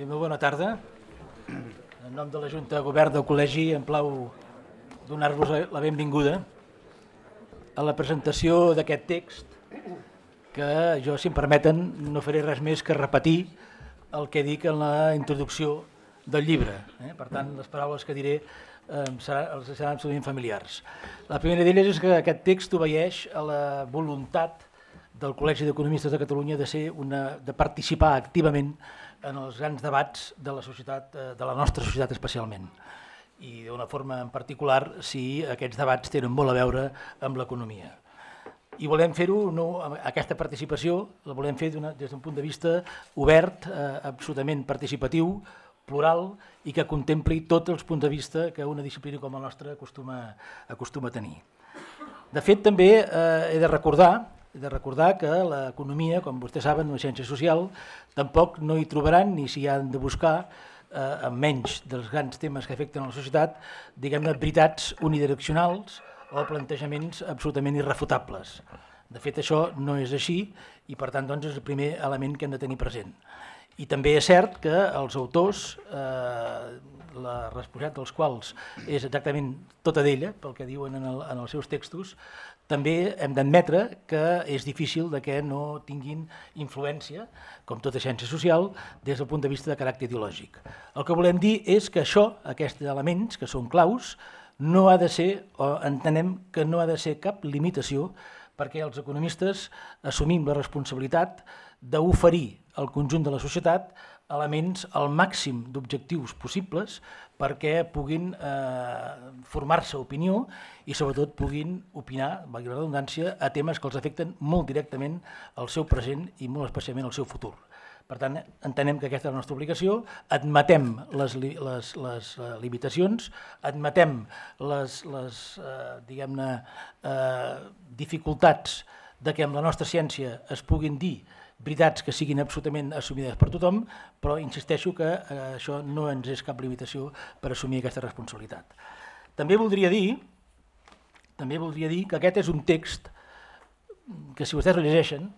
Bé, bona tarda. En nom de la Junta de Govern del Col·legi em plau donar-vos la benvinguda a la presentació d'aquest text que jo, si em permeten, no faré res més que repetir el que dic en la introducció del llibre. Eh? Per tant, les paraules que diré serà, els seran absolutament familiars. La primera d'elles és que aquest text obeeix a la voluntat del Col·legi d'Economistes de Catalunya de, ser una, de participar activament en els grans debats de la, societat, eh, de la nostra societat especialment i d'una forma en particular si aquests debats tenen molt a veure amb l'economia. I volem fer-ho, no, aquesta participació la volem fer des d'un punt de vista obert, eh, absolutament participatiu, plural i que contempli tots els punts de vista que una disciplina com la nostra acostuma, acostuma a tenir. De fet, també eh, he de recordar de recordar que l'economia, com vostè saben, una ciència social, tampoc no hi trobaran ni s'hi han de buscar eh, amb menys dels grans temes que afecten a la societat, diguem-ne, veritats unidireccionals o plantejaments absolutament irrefutables. De fet, això no és així i, per tant, doncs, és el primer element que hem de tenir present. I també és cert que els autors, eh, la responsabilitat dels quals és exactament tota d'ella, pel que diuen en, el, en els seus textos, també hem d'admetre que és difícil de que no tinguin influència, com tota ciència social, des del punt de vista de caràcter ideològic. El que volem dir és que això, aquests elements, que són claus, no ha de ser, o entenem que no ha de ser cap limitació perquè els economistes assumim la responsabilitat d'oferir al conjunt de la societat elements al màxim d'objectius possibles perquè puguin eh, formar-se opinió i sobretot puguin opinar, valgui la redundància, a temes que els afecten molt directament al seu present i molt especialment al seu futur. Per tant, entenem que aquesta és la nostra obligació, admetem les, les, les eh, limitacions, admetem les, les eh, diguem-ne, eh, dificultats de que amb la nostra ciència es puguin dir veritats que siguin absolutament assumides per tothom, però insisteixo que eh, això no ens és cap limitació per assumir aquesta responsabilitat. També voldria dir també voldria dir que aquest és un text que si vostès el llegeixen,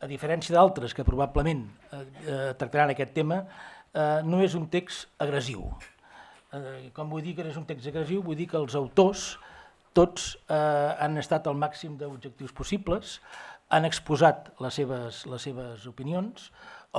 a diferència d'altres que probablement eh, eh tractaran aquest tema, eh, no és un text agressiu. Eh, com vull dir que és un text agressiu? Vull dir que els autors tots eh, han estat al màxim d'objectius possibles, han exposat les seves, les seves opinions,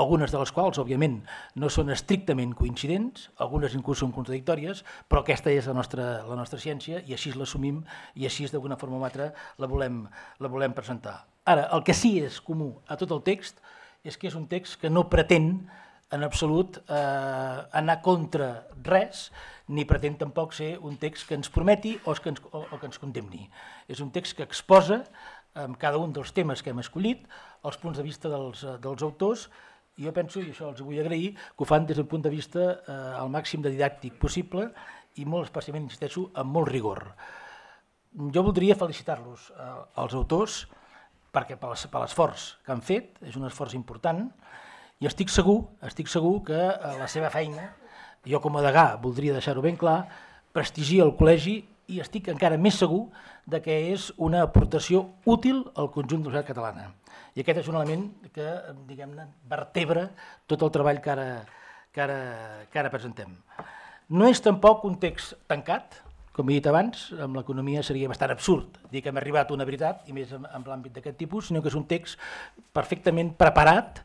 algunes de les quals, òbviament, no són estrictament coincidents, algunes inclús són contradictòries, però aquesta és la nostra, la nostra ciència i així l'assumim i així d'alguna forma o altra la volem, la volem presentar. Ara, el que sí és comú a tot el text és que és un text que no pretén en absolut eh, anar contra res ni pretén tampoc ser un text que ens prometi o que ens, o, o que ens condemni. És un text que exposa amb cada un dels temes que hem escollit, els punts de vista dels, eh, dels autors, i jo penso, i això els vull agrair, que ho fan des d'un punt de vista eh, al màxim de didàctic possible i molt especialment, insisteixo, amb molt rigor. Jo voldria felicitar-los eh, els autors perquè per l'esforç que han fet, és un esforç important, i estic segur, estic segur que eh, la seva feina, jo com a degà voldria deixar-ho ben clar, prestigia el col·legi i estic encara més segur de que és una aportació útil al conjunt de la societat catalana. I aquest és un element que, diguem-ne, vertebra tot el treball que ara, que, ara, que ara presentem. No és tampoc un text tancat, com he dit abans, amb l'economia seria bastant absurd dir que hem arribat a una veritat, i més en, en l'àmbit d'aquest tipus, sinó que és un text perfectament preparat,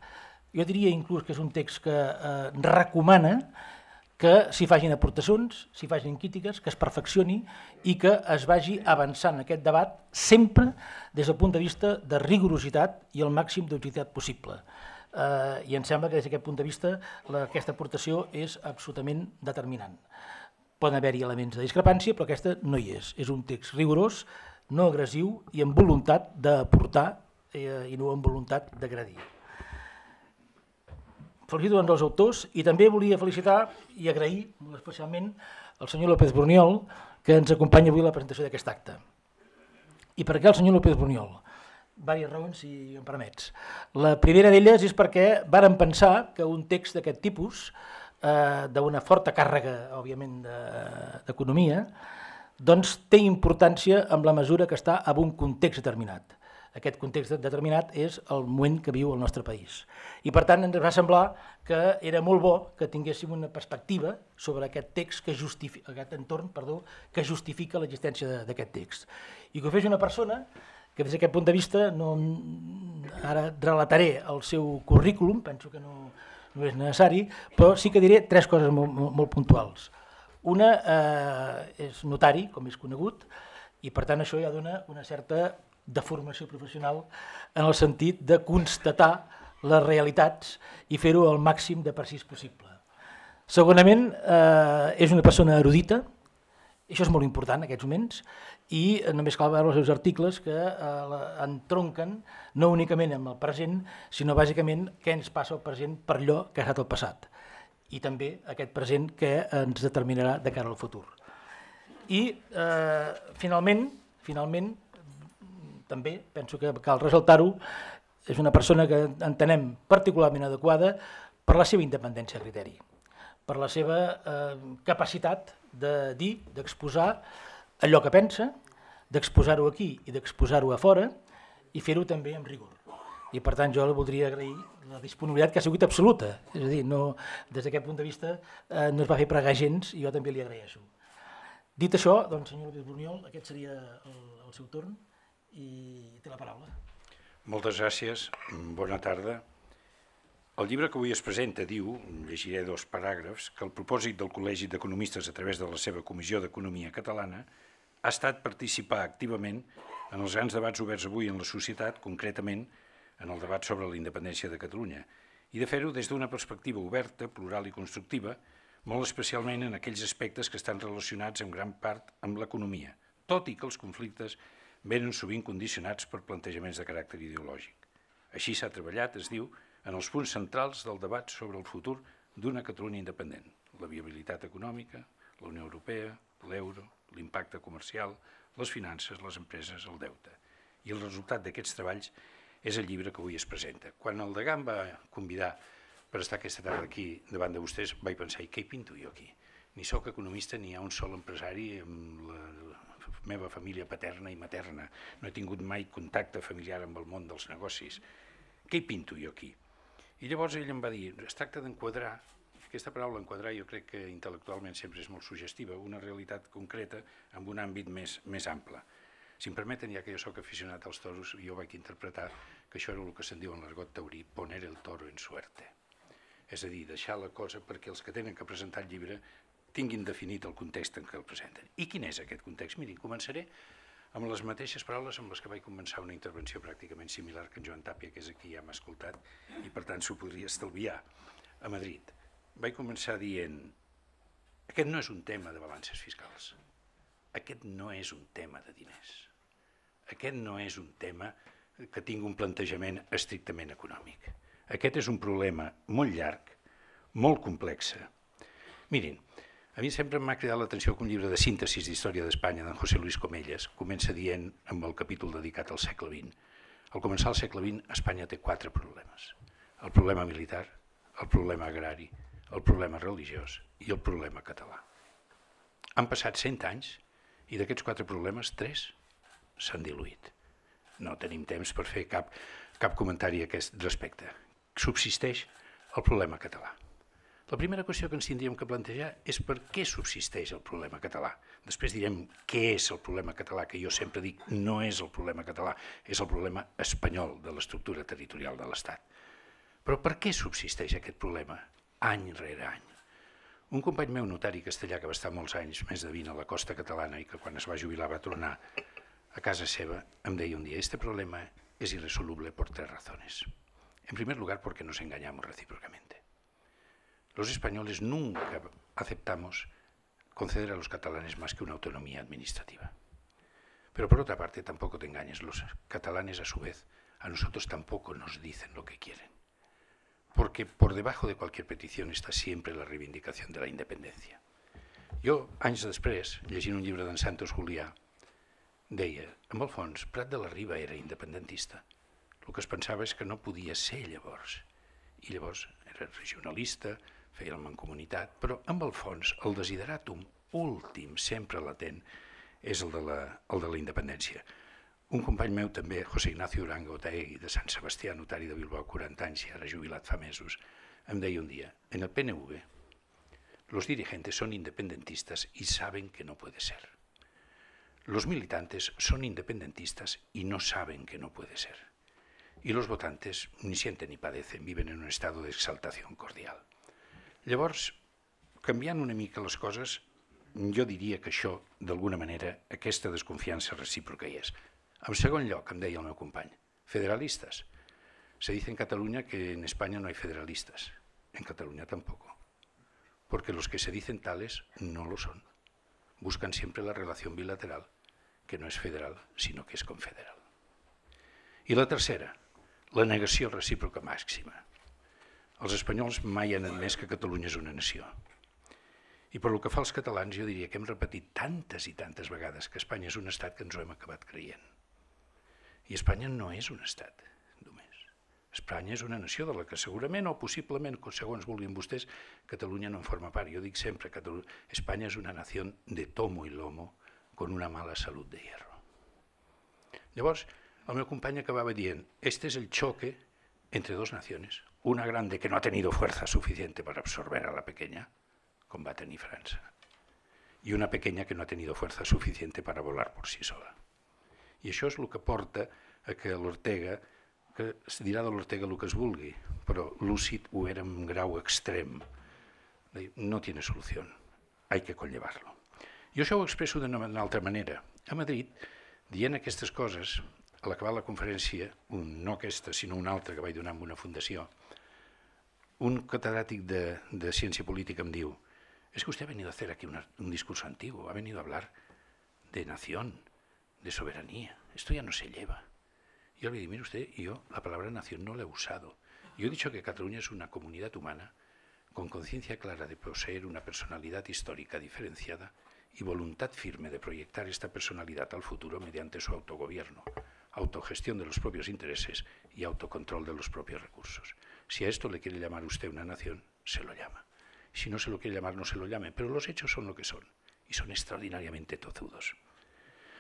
jo diria inclús que és un text que eh, recomana que s'hi facin aportacions, s'hi facin crítiques, que es perfeccioni i que es vagi avançant aquest debat sempre des del punt de vista de rigorositat i el màxim d'utilitat possible. Eh, I em sembla que des d'aquest punt de vista la, aquesta aportació és absolutament determinant. Poden haver-hi elements de discrepància, però aquesta no hi és. És un text rigorós, no agressiu i amb voluntat d'aportar eh, i no amb voluntat d'agradir felicito doncs, els autors i també volia felicitar i agrair especialment al senyor López Bruniol que ens acompanya avui a la presentació d'aquest acte. I per què el senyor López Bruniol? Vàries raons, si em permets. La primera d'elles és perquè varen pensar que un text d'aquest tipus, eh, d'una forta càrrega, òbviament, d'economia, de, doncs té importància amb la mesura que està en un context determinat aquest context determinat és el moment que viu el nostre país. I per tant ens va semblar que era molt bo que tinguéssim una perspectiva sobre aquest text que justifica, aquest entorn perdó, que justifica l'existència d'aquest text. I que ho fes una persona que des d'aquest punt de vista no, ara relataré el seu currículum, penso que no, no és necessari, però sí que diré tres coses molt, molt, molt puntuals. Una eh, és notari, com és conegut, i per tant això ja dona una certa de formació professional en el sentit de constatar les realitats i fer-ho el màxim de precís possible. Segonament, eh, és una persona erudita, això és molt important en aquests moments, i només cal veure els seus articles que eh, entronquen no únicament amb el present, sinó bàsicament què ens passa al present per allò que ha estat el passat, i també aquest present que ens determinarà de cara al futur. I eh, finalment, finalment, també penso que cal resaltar ho és una persona que entenem particularment adequada per la seva independència de criteri, per la seva eh, capacitat de dir, d'exposar allò que pensa, d'exposar-ho aquí i d'exposar-ho a fora i fer-ho també amb rigor. I per tant jo li voldria agrair la disponibilitat que ha sigut absoluta, és a dir, no, des d'aquest punt de vista eh, no es va fer pregar gens i jo també li agraeixo. Dit això, doncs, senyor López Bunyol, aquest seria el, el seu torn i té la paraula. Moltes gràcies, bona tarda. El llibre que avui es presenta diu, llegiré dos paràgrafs, que el propòsit del Col·legi d'Economistes a través de la seva Comissió d'Economia Catalana ha estat participar activament en els grans debats oberts avui en la societat, concretament en el debat sobre la independència de Catalunya, i de fer-ho des d'una perspectiva oberta, plural i constructiva, molt especialment en aquells aspectes que estan relacionats en gran part amb l'economia, tot i que els conflictes venen sovint condicionats per plantejaments de caràcter ideològic. Així s'ha treballat, es diu, en els punts centrals del debat sobre el futur d'una Catalunya independent, la viabilitat econòmica, la Unió Europea, l'euro, l'impacte comercial, les finances, les empreses, el deute. I el resultat d'aquests treballs és el llibre que avui es presenta. Quan el Degà em va convidar per estar aquesta tarda aquí davant de vostès, vaig pensar, i què hi pinto jo aquí? Ni sóc economista, ni hi ha un sol empresari amb la meva família paterna i materna. No he tingut mai contacte familiar amb el món dels negocis. Què hi pinto jo aquí? I llavors ell em va dir, es tracta d'enquadrar, aquesta paraula enquadrar jo crec que intel·lectualment sempre és molt sugestiva, una realitat concreta amb un àmbit més, més ample. Si em permeten, ja que jo sóc aficionat als toros, jo vaig interpretar que això era el que se'n diu en l'argot taurí, poner el toro en suerte. És a dir, deixar la cosa perquè els que tenen que presentar el llibre tinguin definit el context en què el presenten. I quin és aquest context? Miri, començaré amb les mateixes paraules amb les que vaig començar una intervenció pràcticament similar que en Joan Tàpia, que és aquí, ja m'ha escoltat, i per tant s'ho podria estalviar, a Madrid. Vaig començar dient, aquest no és un tema de balances fiscals, aquest no és un tema de diners, aquest no és un tema que tingui un plantejament estrictament econòmic. Aquest és un problema molt llarg, molt complex. Mirin, a mi sempre m'ha cridat l'atenció que un llibre de síntesis d'història d'Espanya d'en José Luis Comelles comença dient amb el capítol dedicat al segle XX. Al començar el segle XX, Espanya té quatre problemes. El problema militar, el problema agrari, el problema religiós i el problema català. Han passat 100 anys i d'aquests quatre problemes, tres s'han diluït. No tenim temps per fer cap, cap comentari a aquest respecte. Subsisteix el problema català. La primera qüestió que ens tindríem que plantejar és per què subsisteix el problema català. Després direm què és el problema català, que jo sempre dic no és el problema català, és el problema espanyol de l'estructura territorial de l'Estat. Però per què subsisteix aquest problema any rere any? Un company meu notari castellà que va estar molts anys, més de 20, a la costa catalana i que quan es va jubilar va tornar a casa seva, em deia un dia, este problema és irresoluble por tres razones. En primer lugar, porque nos enganyem recíprocament. Los españoles nunca aceptamos conceder a los catalanes más que una autonomía administrativa. Pero por otra parte, tampoco te engañes, los catalanes a su vez a nosotros tampoco nos dicen lo que quieren, porque por debajo de cualquier petición está siempre la reivindicación de la independencia. Yo años después després, en un libro de Santos Julià, de amb el Prat de la Riba era independentista. Lo que es pensaba es que no podía ser y I llavors era regionalista, feia la mancomunitat, però amb el fons el desideràtum últim, sempre latent, és el de la, el de la independència. Un company meu també, José Ignacio Uranga Otaegui, de Sant Sebastià, notari de Bilbao, 40 anys i ara jubilat fa mesos, em deia un dia, en el PNV los dirigentes son independentistas y saben que no puede ser. Los militantes son independentistas y no saben que no puede ser. Y los votantes ni sienten ni padecen, viven en un estado de exaltación cordial. Llavors, canviant una mica les coses, jo diria que això, d'alguna manera, aquesta desconfiança recíproca hi és. En segon lloc, em deia el meu company, federalistes. Se dice en Catalunya que en Espanya no hay federalistas. En Catalunya tampoc. Porque los que se dicen tales no lo son. Buscan siempre la relación bilateral, que no es federal, sino que es confederal. I la tercera, la negació recíproca màxima. Els espanyols mai han admès que Catalunya és una nació. I per lo que fa als catalans, jo diria que hem repetit tantes i tantes vegades que Espanya és un estat que ens ho hem acabat creient. I Espanya no és un estat, només. Espanya és una nació de la que segurament o possiblement, segons vulguin vostès, Catalunya no en forma part. Jo dic sempre que Espanya és una nació de tomo i lomo con una mala salut de hierro. Llavors, el meu company acabava dient, este és es el choque entre dos nacions, una grande que no ha tenido fuerza suficiente para absorber a la pequeña, combate va Francia, y una pequeña que no ha tenido fuerza suficiente para volar por si sola. I això és el que porta a que l'Ortega, que es dirà de l'Ortega el que es vulgui, però lúcid ho era en un grau extrem. No tiene solució, hay que conllevarlo. Jo això ho expresso d'una altra manera. A Madrid, dient aquestes coses, a l'acabar la conferència, un, no aquesta, sinó una altra que vaig donar amb una fundació, un catedrático de, ciencia política me em dijo, es que usted ha venido a hacer aquí un discurso antiguo, ha venido a hablar de nación, de soberanía, esto ya no se lleva. Yo le dije, mire usted, yo la palabra nación no la he usado. Yo he dicho que Cataluña es una comunidad humana con conciencia clara de poseer una personalidad histórica diferenciada y voluntad firme de proyectar esta personalidad al futuro mediante su autogobierno, autogestión de los propios intereses y autocontrol de los propios recursos. Si a esto le quiere llamar usted una nación, se lo llama. Si no se lo quiere llamar, no se lo llame. Pero los hechos son lo que son y son extraordinariamente tozudos.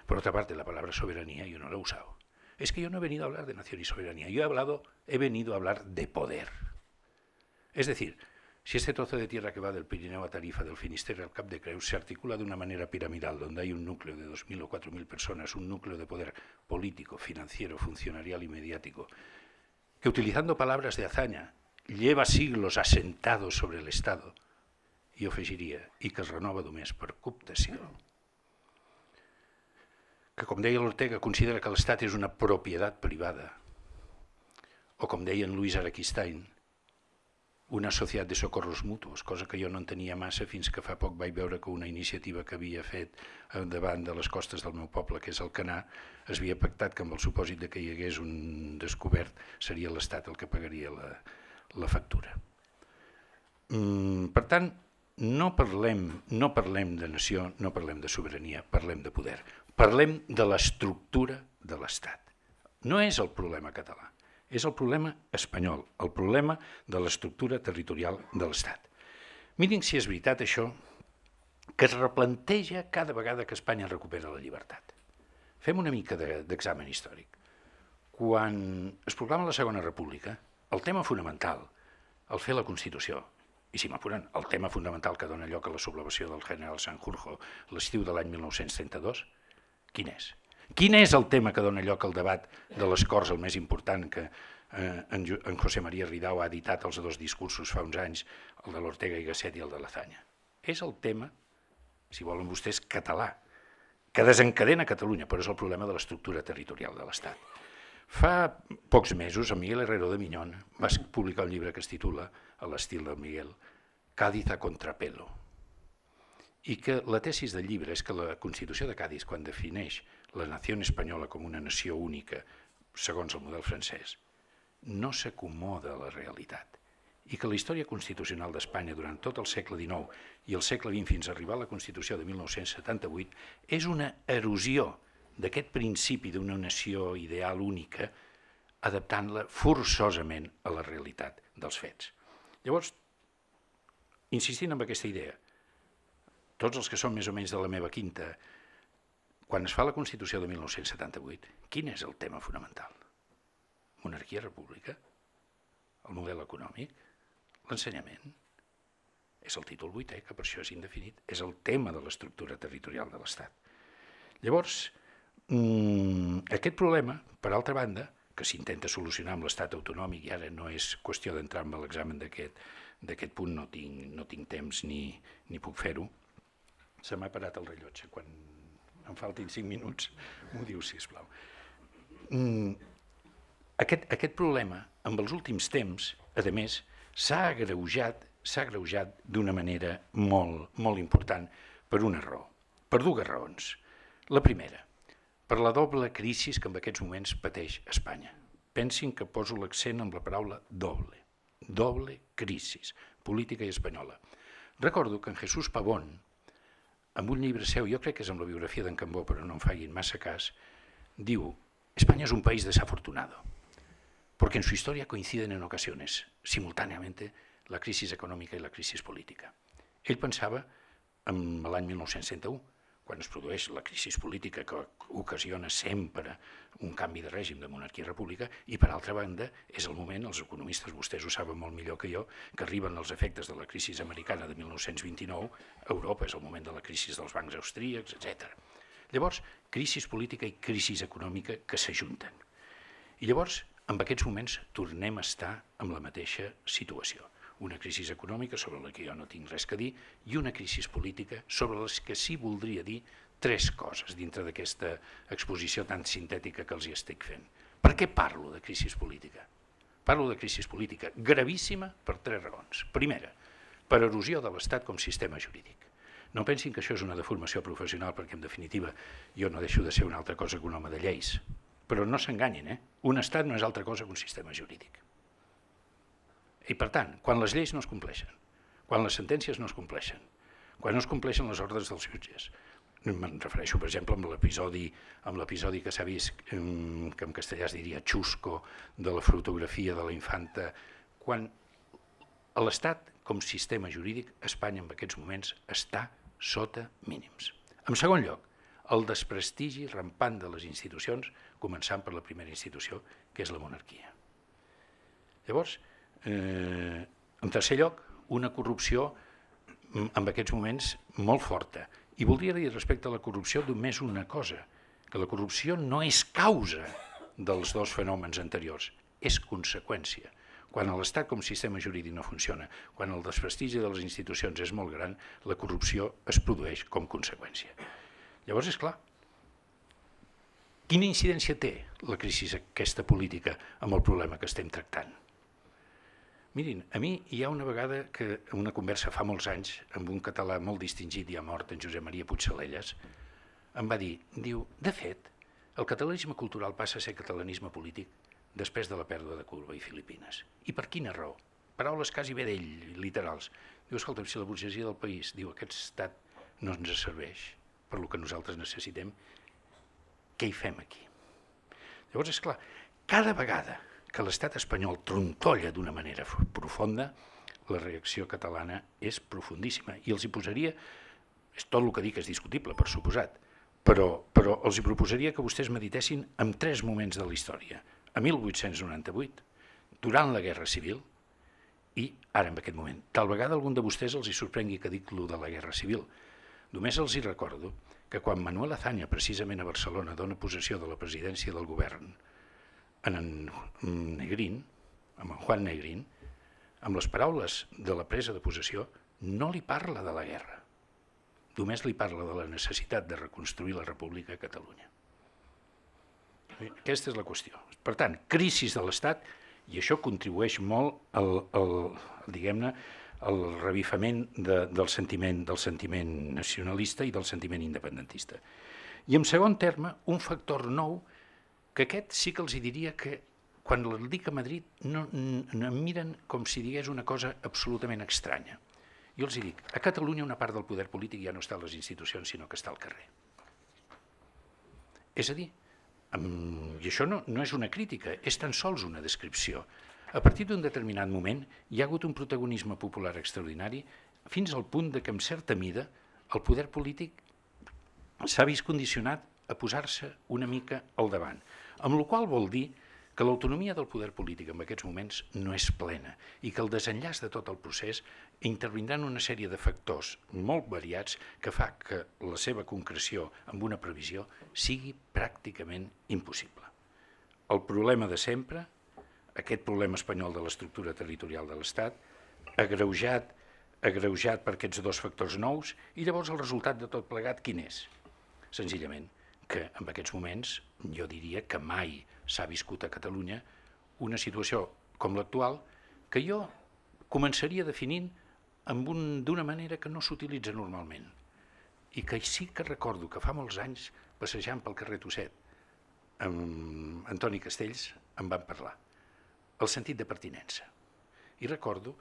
Por otra parte, la palabra soberanía yo no la he usado. Es que yo no he venido a hablar de nación y soberanía. Yo he hablado, he venido a hablar de poder. Es decir, si este trozo de tierra que va del Pirineo a Tarifa, del Finisterre al Cap de Creus, se articula de una manera piramidal, donde hay un núcleo de 2.000 o 4.000 personas, un núcleo de poder político, financiero, funcionarial y mediático, que utilizando palabras de hazaña lleva siglos asentado sobre el Estado, i ofegiria i que es renova només per cooptació. Que, com deia l'Ortega, considera que l'Estat és una propietat privada, o com deien Luis Araquistain, una societat de socorros mutus, cosa que jo no en tenia massa fins que fa poc vaig veure que una iniciativa que havia fet davant de les costes del meu poble, que és el Canà, es havia pactat que amb el supòsit de que hi hagués un descobert seria l'Estat el que pagaria la, la factura. Mm, per tant, no parlem, no parlem de nació, no parlem de sobirania, parlem de poder. Parlem de l'estructura de l'Estat. No és el problema català. És el problema espanyol, el problema de l'estructura territorial de l'Estat. Mirin si és veritat això, que es replanteja cada vegada que Espanya recupera la llibertat. Fem una mica d'examen de, històric. Quan es proclama la Segona República, el tema fonamental, el fer la Constitució, i si m'apuren, el tema fonamental que dona lloc a la sublevació del general Sanjurjo l'estiu de l'any 1932, quin és? Quin és el tema que dona lloc al debat de les Corts, el més important que eh, en, José María Ridao ha editat els dos discursos fa uns anys, el de l'Ortega i Gasset i el de la Zanya? És el tema, si volen vostès, català, que desencadena Catalunya, però és el problema de l'estructura territorial de l'Estat. Fa pocs mesos, en Miguel Herrero de Minyón va publicar un llibre que es titula, a l'estil del Miguel, Cádiz a contrapelo, i que la tesis del llibre és que la Constitució de Cádiz, quan defineix la nació espanyola com una nació única, segons el model francès, no s'acomoda a la realitat i que la història constitucional d'Espanya durant tot el segle XIX i el segle XX fins a arribar a la Constitució de 1978 és una erosió d'aquest principi d'una nació ideal única adaptant-la forçosament a la realitat dels fets. Llavors, insistint en aquesta idea, tots els que són més o menys de la meva quinta quan es fa la Constitució de 1978, quin és el tema fonamental? Monarquia república? El model econòmic? L'ensenyament? És el títol 8è, que per això és indefinit. És el tema de l'estructura territorial de l'Estat. Llavors, mmm, aquest problema, per altra banda, que s'intenta solucionar amb l'estat autonòmic i ara no és qüestió d'entrar en l'examen d'aquest punt, no tinc, no tinc temps ni, ni puc fer-ho, se m'ha parat el rellotge quan em faltin 5 minuts, m'ho diu, sisplau. Mm, aquest, aquest problema, amb els últims temps, a més, s'ha agreujat s'ha agreujat d'una manera molt, molt important per una raó, per dues raons. La primera, per la doble crisi que en aquests moments pateix Espanya. Pensin que poso l'accent amb la paraula doble, doble crisi, política i espanyola. Recordo que en Jesús Pavón, amb un llibre seu, jo crec que és amb la biografia d'en Cambó, però no em faguin massa cas, diu, Espanya és un país desafortunado, perquè en su història coinciden en ocasiones, simultàniament, la crisi econòmica i la crisi política. Ell pensava en l'any 1961, quan es produeix la crisi política que ocasiona sempre un canvi de règim de monarquia a república i, per altra banda, és el moment, els economistes, vostès ho saben molt millor que jo, que arriben els efectes de la crisi americana de 1929 a Europa, és el moment de la crisi dels bancs austríacs, etc. Llavors, crisi política i crisi econòmica que s'ajunten. I llavors, en aquests moments, tornem a estar amb la mateixa situació una crisi econòmica sobre la que jo no tinc res que dir i una crisi política sobre les que sí voldria dir tres coses dintre d'aquesta exposició tan sintètica que els hi estic fent. Per què parlo de crisi política? Parlo de crisi política gravíssima per tres raons. Primera, per erosió de l'Estat com sistema jurídic. No pensin que això és una deformació professional, perquè en definitiva jo no deixo de ser una altra cosa que un home de lleis. Però no s'enganyin, eh? Un estat no és altra cosa que un sistema jurídic. I per tant, quan les lleis no es compleixen, quan les sentències no es compleixen, quan no es compleixen les ordres dels jutges, me'n refereixo, per exemple, amb l'episodi amb l'episodi que s'ha vist, que en castellà es diria xusco, de la fotografia de la infanta, quan l'Estat, com sistema jurídic, Espanya en aquests moments està sota mínims. En segon lloc, el desprestigi rampant de les institucions, començant per la primera institució, que és la monarquia. Llavors, Eh, en tercer lloc, una corrupció mm, en aquests moments molt forta. I voldria dir respecte a la corrupció només una cosa, que la corrupció no és causa dels dos fenòmens anteriors, és conseqüència. Quan l'Estat com sistema jurídic no funciona, quan el desprestigi de les institucions és molt gran, la corrupció es produeix com conseqüència. Llavors, és clar, quina incidència té la crisi aquesta política amb el problema que estem tractant? Mirin, a mi hi ha una vegada que una conversa fa molts anys amb un català molt distingit i ha mort, en Josep Maria Puigsalelles, em va dir, diu, de fet, el catalanisme cultural passa a ser catalanisme polític després de la pèrdua de Cuba i Filipines. I per quina raó? Paraules quasi bé d'ell, literals. Diu, escolta, si la burgesia del país diu aquest estat no ens serveix per lo que nosaltres necessitem, què hi fem aquí? Llavors, és clar, cada vegada que l'estat espanyol trontolla d'una manera profunda, la reacció catalana és profundíssima. I els hi posaria, és tot el que dic és discutible, per suposat, però, però els hi proposaria que vostès meditessin en tres moments de la història. A 1898, durant la Guerra Civil, i ara en aquest moment. Tal vegada algun de vostès els hi sorprengui que dic lo de la Guerra Civil. Només els hi recordo que quan Manuel Azanya, precisament a Barcelona, dona possessió de la presidència del govern, en, en Negrín, amb en Juan Negrín, amb les paraules de la presa de possessió, no li parla de la guerra. Només li parla de la necessitat de reconstruir la República a Catalunya. Aquesta és la qüestió. Per tant, crisi de l'Estat, i això contribueix molt al, al diguem-ne, el revifament de, del, sentiment, del sentiment nacionalista i del sentiment independentista. I en segon terme, un factor nou que que aquest sí que els hi diria que quan el dic a Madrid no, no em miren com si digués una cosa absolutament estranya. Jo els hi dic, a Catalunya una part del poder polític ja no està a les institucions, sinó que està al carrer. És a dir, amb, i això no, no és una crítica, és tan sols una descripció. A partir d'un determinat moment hi ha hagut un protagonisme popular extraordinari fins al punt de que, en certa mida, el poder polític s'ha vist condicionat a posar-se una mica al davant. Amb la qual vol dir que l'autonomia del poder polític en aquests moments no és plena i que el desenllaç de tot el procés intervindrà en una sèrie de factors molt variats que fa que la seva concreció amb una previsió sigui pràcticament impossible. El problema de sempre, aquest problema espanyol de l'estructura territorial de l'Estat, agreujat agreujat per aquests dos factors nous, i llavors el resultat de tot plegat quin és? Senzillament, que en aquests moments jo diria que mai s'ha viscut a Catalunya una situació com l'actual que jo començaria definint amb un, d'una manera que no s'utilitza normalment i que sí que recordo que fa molts anys passejant pel carrer Tosset amb Antoni Castells em van parlar el sentit de pertinença i recordo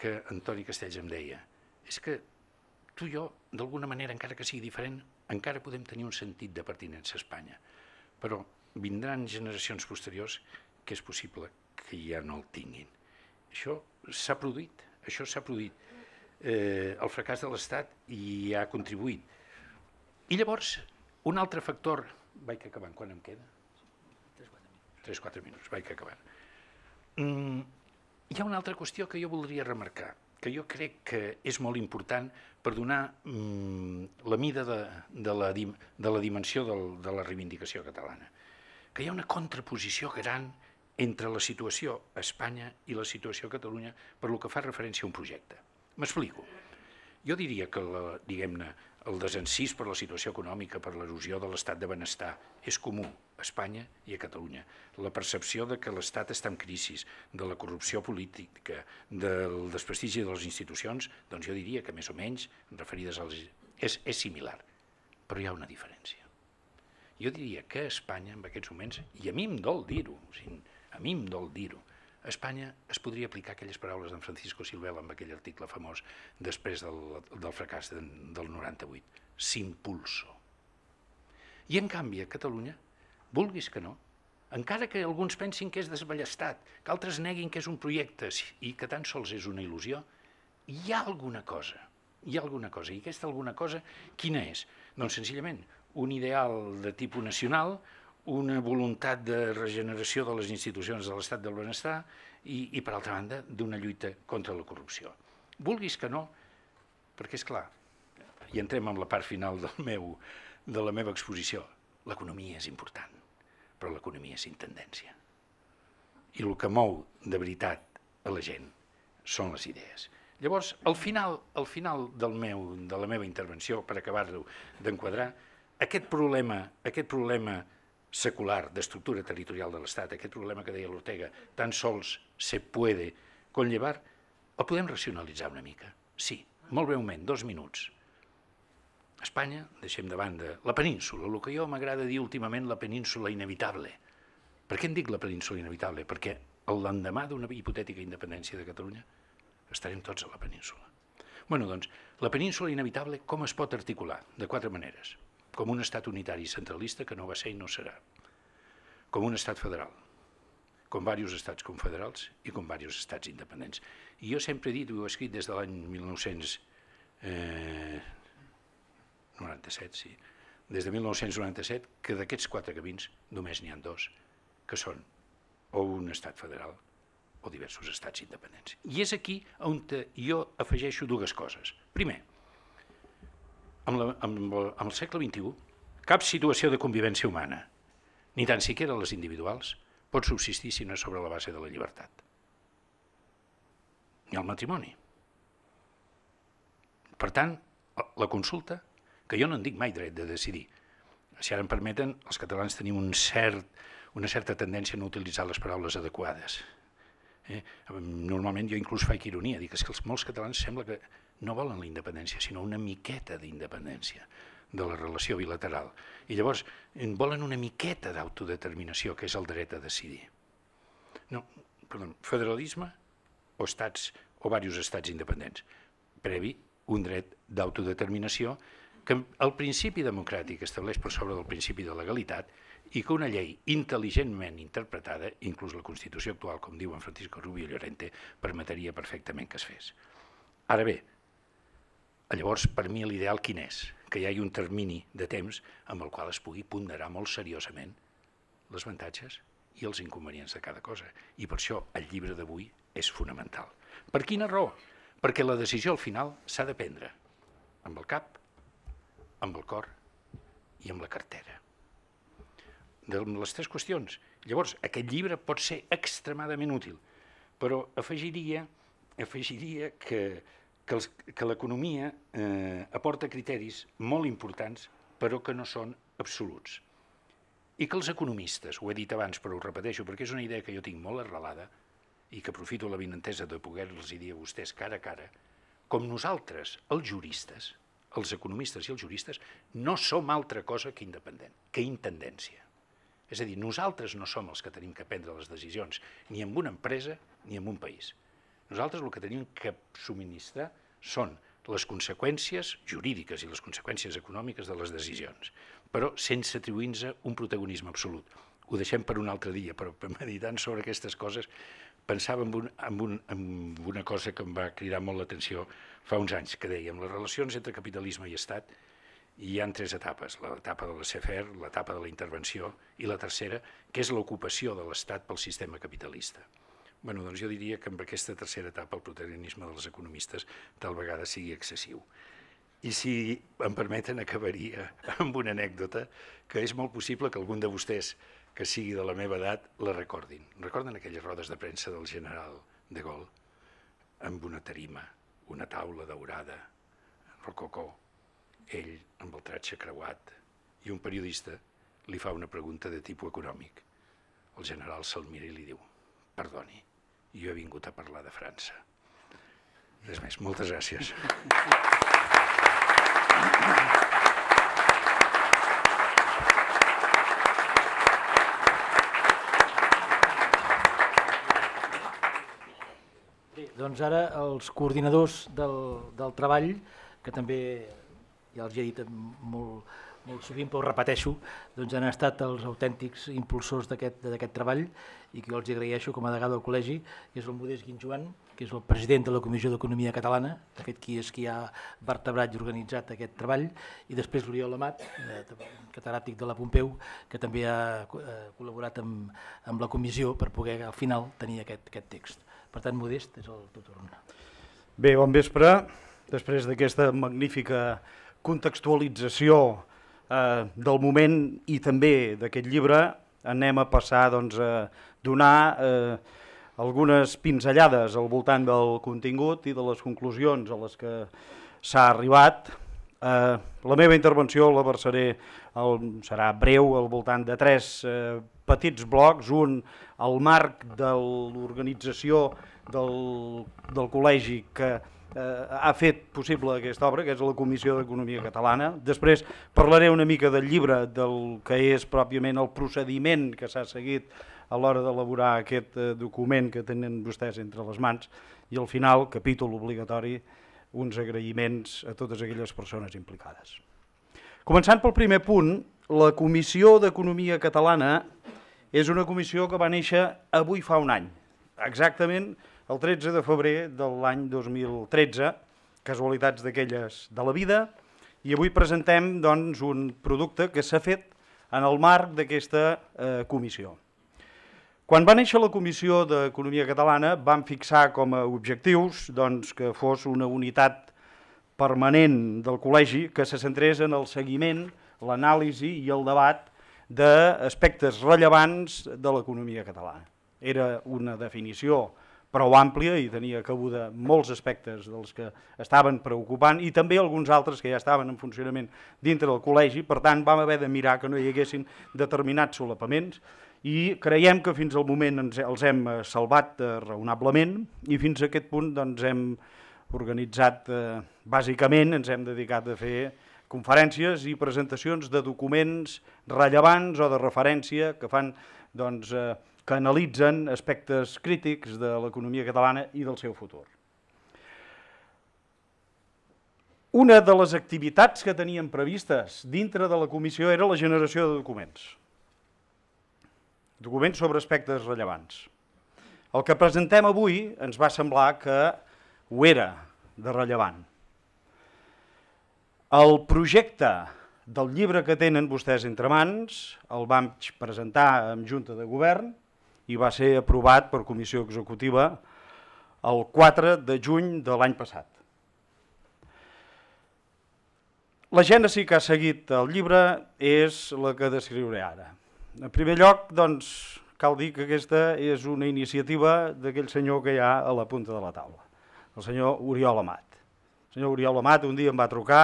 que Antoni Castells em deia és que tu i jo d'alguna manera encara que sigui diferent encara podem tenir un sentit de pertinença a Espanya, però vindran generacions posteriors que és possible que ja no el tinguin. Això s'ha produït, això s'ha produït. Eh, el fracàs de l'Estat hi ha contribuït. I llavors, un altre factor... Vaig acabant, quan em queda? 3-4 minuts. 3-4 minuts, vaig acabant. Mm, hi ha una altra qüestió que jo voldria remarcar que jo crec que és molt important per donar mm, la mida de, de, la, de la dimensió del, de la reivindicació catalana. Que hi ha una contraposició gran entre la situació a Espanya i la situació a Catalunya per lo que fa referència a un projecte. M'explico. Jo diria que la, diguem-ne, el desencís per la situació econòmica, per l'erosió de l'estat de benestar, és comú a Espanya i a Catalunya. La percepció de que l'Estat està en crisi, de la corrupció política, del desprestigi de les institucions, doncs jo diria que més o menys, referides als... és, és similar, però hi ha una diferència. Jo diria que Espanya en aquests moments, i a mi em dol dir-ho, a mi em dol dir-ho, a Espanya es podria aplicar aquelles paraules d'en Francisco Silvela amb aquell article famós després del, del fracàs del 98, s'impulso. I en canvi a Catalunya vulguis que no. Encara que alguns pensin que és desballestat, que altres neguin que és un projecte i que tan sols és una il·lusió, hi ha alguna cosa, hi ha alguna cosa. I aquesta alguna cosa, quina és? Doncs senzillament, un ideal de tipus nacional, una voluntat de regeneració de les institucions de l'estat del benestar i, i per altra banda, d'una lluita contra la corrupció. Vulguis que no, perquè és clar, i entrem en la part final del meu, de la meva exposició, l'economia és important però l'economia és intendència. I el que mou de veritat a la gent són les idees. Llavors, al final, al final del meu, de la meva intervenció, per acabar-ho d'enquadrar, aquest problema, aquest problema secular d'estructura territorial de l'Estat, aquest problema que deia l'Ortega, tan sols se puede conllevar, el podem racionalitzar una mica. Sí, molt breument, dos minuts. Espanya, deixem de banda, la península, el que jo m'agrada dir últimament la península inevitable. Per què en dic la península inevitable? Perquè l'endemà d'una hipotètica independència de Catalunya estarem tots a la península. bueno, doncs, la península inevitable com es pot articular? De quatre maneres. Com un estat unitari centralista, que no va ser i no serà. Com un estat federal, com diversos estats confederals i com diversos estats independents. I jo sempre he dit, ho he escrit des de l'any 1900, eh, 97, sí, des de 1997, que d'aquests quatre camins només n'hi han dos, que són o un estat federal o diversos estats independents. I és aquí on jo afegeixo dues coses. Primer, amb, la, amb, el, amb el segle XXI, cap situació de convivència humana, ni tan siquiera les individuals, pot subsistir si no és sobre la base de la llibertat. Ni el matrimoni. Per tant, la consulta que jo no en dic mai dret de decidir. Si ara em permeten, els catalans tenim un cert, una certa tendència a no utilitzar les paraules adequades. Eh? Normalment jo inclús faig ironia, dic que els molts catalans sembla que no volen la independència, sinó una miqueta d'independència de la relació bilateral. I llavors volen una miqueta d'autodeterminació, que és el dret a decidir. No, perdó, federalisme o estats o diversos estats independents, previ un dret d'autodeterminació que el principi democràtic estableix per sobre del principi de legalitat i que una llei intel·ligentment interpretada, inclús la Constitució actual, com diu en Francisco Rubio Llorente, permetria perfectament que es fes. Ara bé, llavors, per mi l'ideal quin és? Que hi hagi un termini de temps amb el qual es pugui ponderar molt seriosament les avantatges i els inconvenients de cada cosa. I per això el llibre d'avui és fonamental. Per quina raó? Perquè la decisió al final s'ha de prendre amb el cap amb el cor i amb la cartera. De les tres qüestions. Llavors, aquest llibre pot ser extremadament útil, però afegiria, afegiria que, que, els, que l'economia eh, aporta criteris molt importants, però que no són absoluts. I que els economistes, ho he dit abans però ho repeteixo perquè és una idea que jo tinc molt arrelada i que aprofito la vinentesa de poder-los dir a vostès cara a cara, com nosaltres, els juristes, els economistes i els juristes, no som altra cosa que independent, que intendència. És a dir, nosaltres no som els que tenim que prendre les decisions, ni en una empresa ni en un país. Nosaltres el que tenim que subministrar són les conseqüències jurídiques i les conseqüències econòmiques de les decisions, però sense atribuir-nos un protagonisme absolut. Ho deixem per un altre dia, però meditant sobre aquestes coses pensava en, un, en, un, en una cosa que em va cridar molt l'atenció fa uns anys, que dèiem les relacions entre capitalisme i Estat hi han tres etapes, l'etapa de la CFR, l'etapa de la intervenció i la tercera, que és l'ocupació de l'Estat pel sistema capitalista. bueno, doncs jo diria que amb aquesta tercera etapa el protagonisme dels economistes tal vegada sigui excessiu. I si em permeten, acabaria amb una anècdota que és molt possible que algun de vostès que sigui de la meva edat la recordin. Recorden aquelles rodes de premsa del general de Gaulle amb una tarima, una taula daurada, rococó, ell amb el tratge creuat i un periodista li fa una pregunta de tipus econòmic. El general se'l mira i li diu, perdoni, jo he vingut a parlar de França. Res més, moltes gràcies. Thank you. Doncs ara els coordinadors del, del treball, que també ja els he dit molt, molt sovint, però repeteixo, doncs han estat els autèntics impulsors d'aquest treball i que jo els agraeixo com a degà del col·legi, que és el Modest Guinjoan, que és el president de la Comissió d'Economia Catalana, de fet qui és qui ha vertebrat i organitzat aquest treball, i després l'Oriol Amat, eh, catedràtic de la Pompeu, que també ha eh, col·laborat amb, amb la comissió per poder al final tenir aquest, aquest text. Per tant, Modest és el teu torn. Bé, bon vespre. Després d'aquesta magnífica contextualització eh, del moment i també d'aquest llibre, anem a passar doncs, a donar eh, algunes pinzellades al voltant del contingut i de les conclusions a les que s'ha arribat. Eh, la meva intervenció la versaré, el, serà breu, al voltant de tres eh, petits blocs, un al marc de l'organització del, del col·legi que eh, ha fet possible aquesta obra, que és la Comissió d'Economia Catalana. Després parlaré una mica del llibre, del que és pròpiament el procediment que s'ha seguit a l'hora d'elaborar aquest eh, document que tenen vostès entre les mans i al final, capítol obligatori, uns agraïments a totes aquelles persones implicades. Començant pel primer punt, la Comissió d'Economia Catalana és una comissió que va néixer avui fa un any, exactament el 13 de febrer de l'any 2013, casualitats d'aquelles de la vida, i avui presentem doncs, un producte que s'ha fet en el marc d'aquesta eh, comissió. Quan va néixer la Comissió d'Economia Catalana vam fixar com a objectius doncs, que fos una unitat permanent del col·legi que se centrés en el seguiment, l'anàlisi i el debat d'aspectes rellevants de l'economia catalana. Era una definició prou àmplia i tenia cabuda molts aspectes dels que estaven preocupant i també alguns altres que ja estaven en funcionament dintre del col·legi, per tant vam haver de mirar que no hi haguessin determinats solapaments i creiem que fins al moment ens, els hem salvat eh, raonablement i fins a aquest punt doncs, hem organitzat, eh, bàsicament ens hem dedicat a fer conferències i presentacions de documents rellevants o de referència que fan doncs, eh, que analitzen aspectes crítics de l'economia catalana i del seu futur. Una de les activitats que teníem previstes dintre de la comissió era la generació de documents. Documents sobre aspectes rellevants. El que presentem avui ens va semblar que ho era de rellevant. El projecte del llibre que tenen vostès entre mans el vam presentar en Junta de Govern i va ser aprovat per Comissió Executiva el 4 de juny de l'any passat. La gènesi que ha seguit el llibre és la que descriuré ara. En primer lloc, doncs, cal dir que aquesta és una iniciativa d'aquell senyor que hi ha a la punta de la taula, el senyor Oriol Amat. El senyor Oriol Amat un dia em va trucar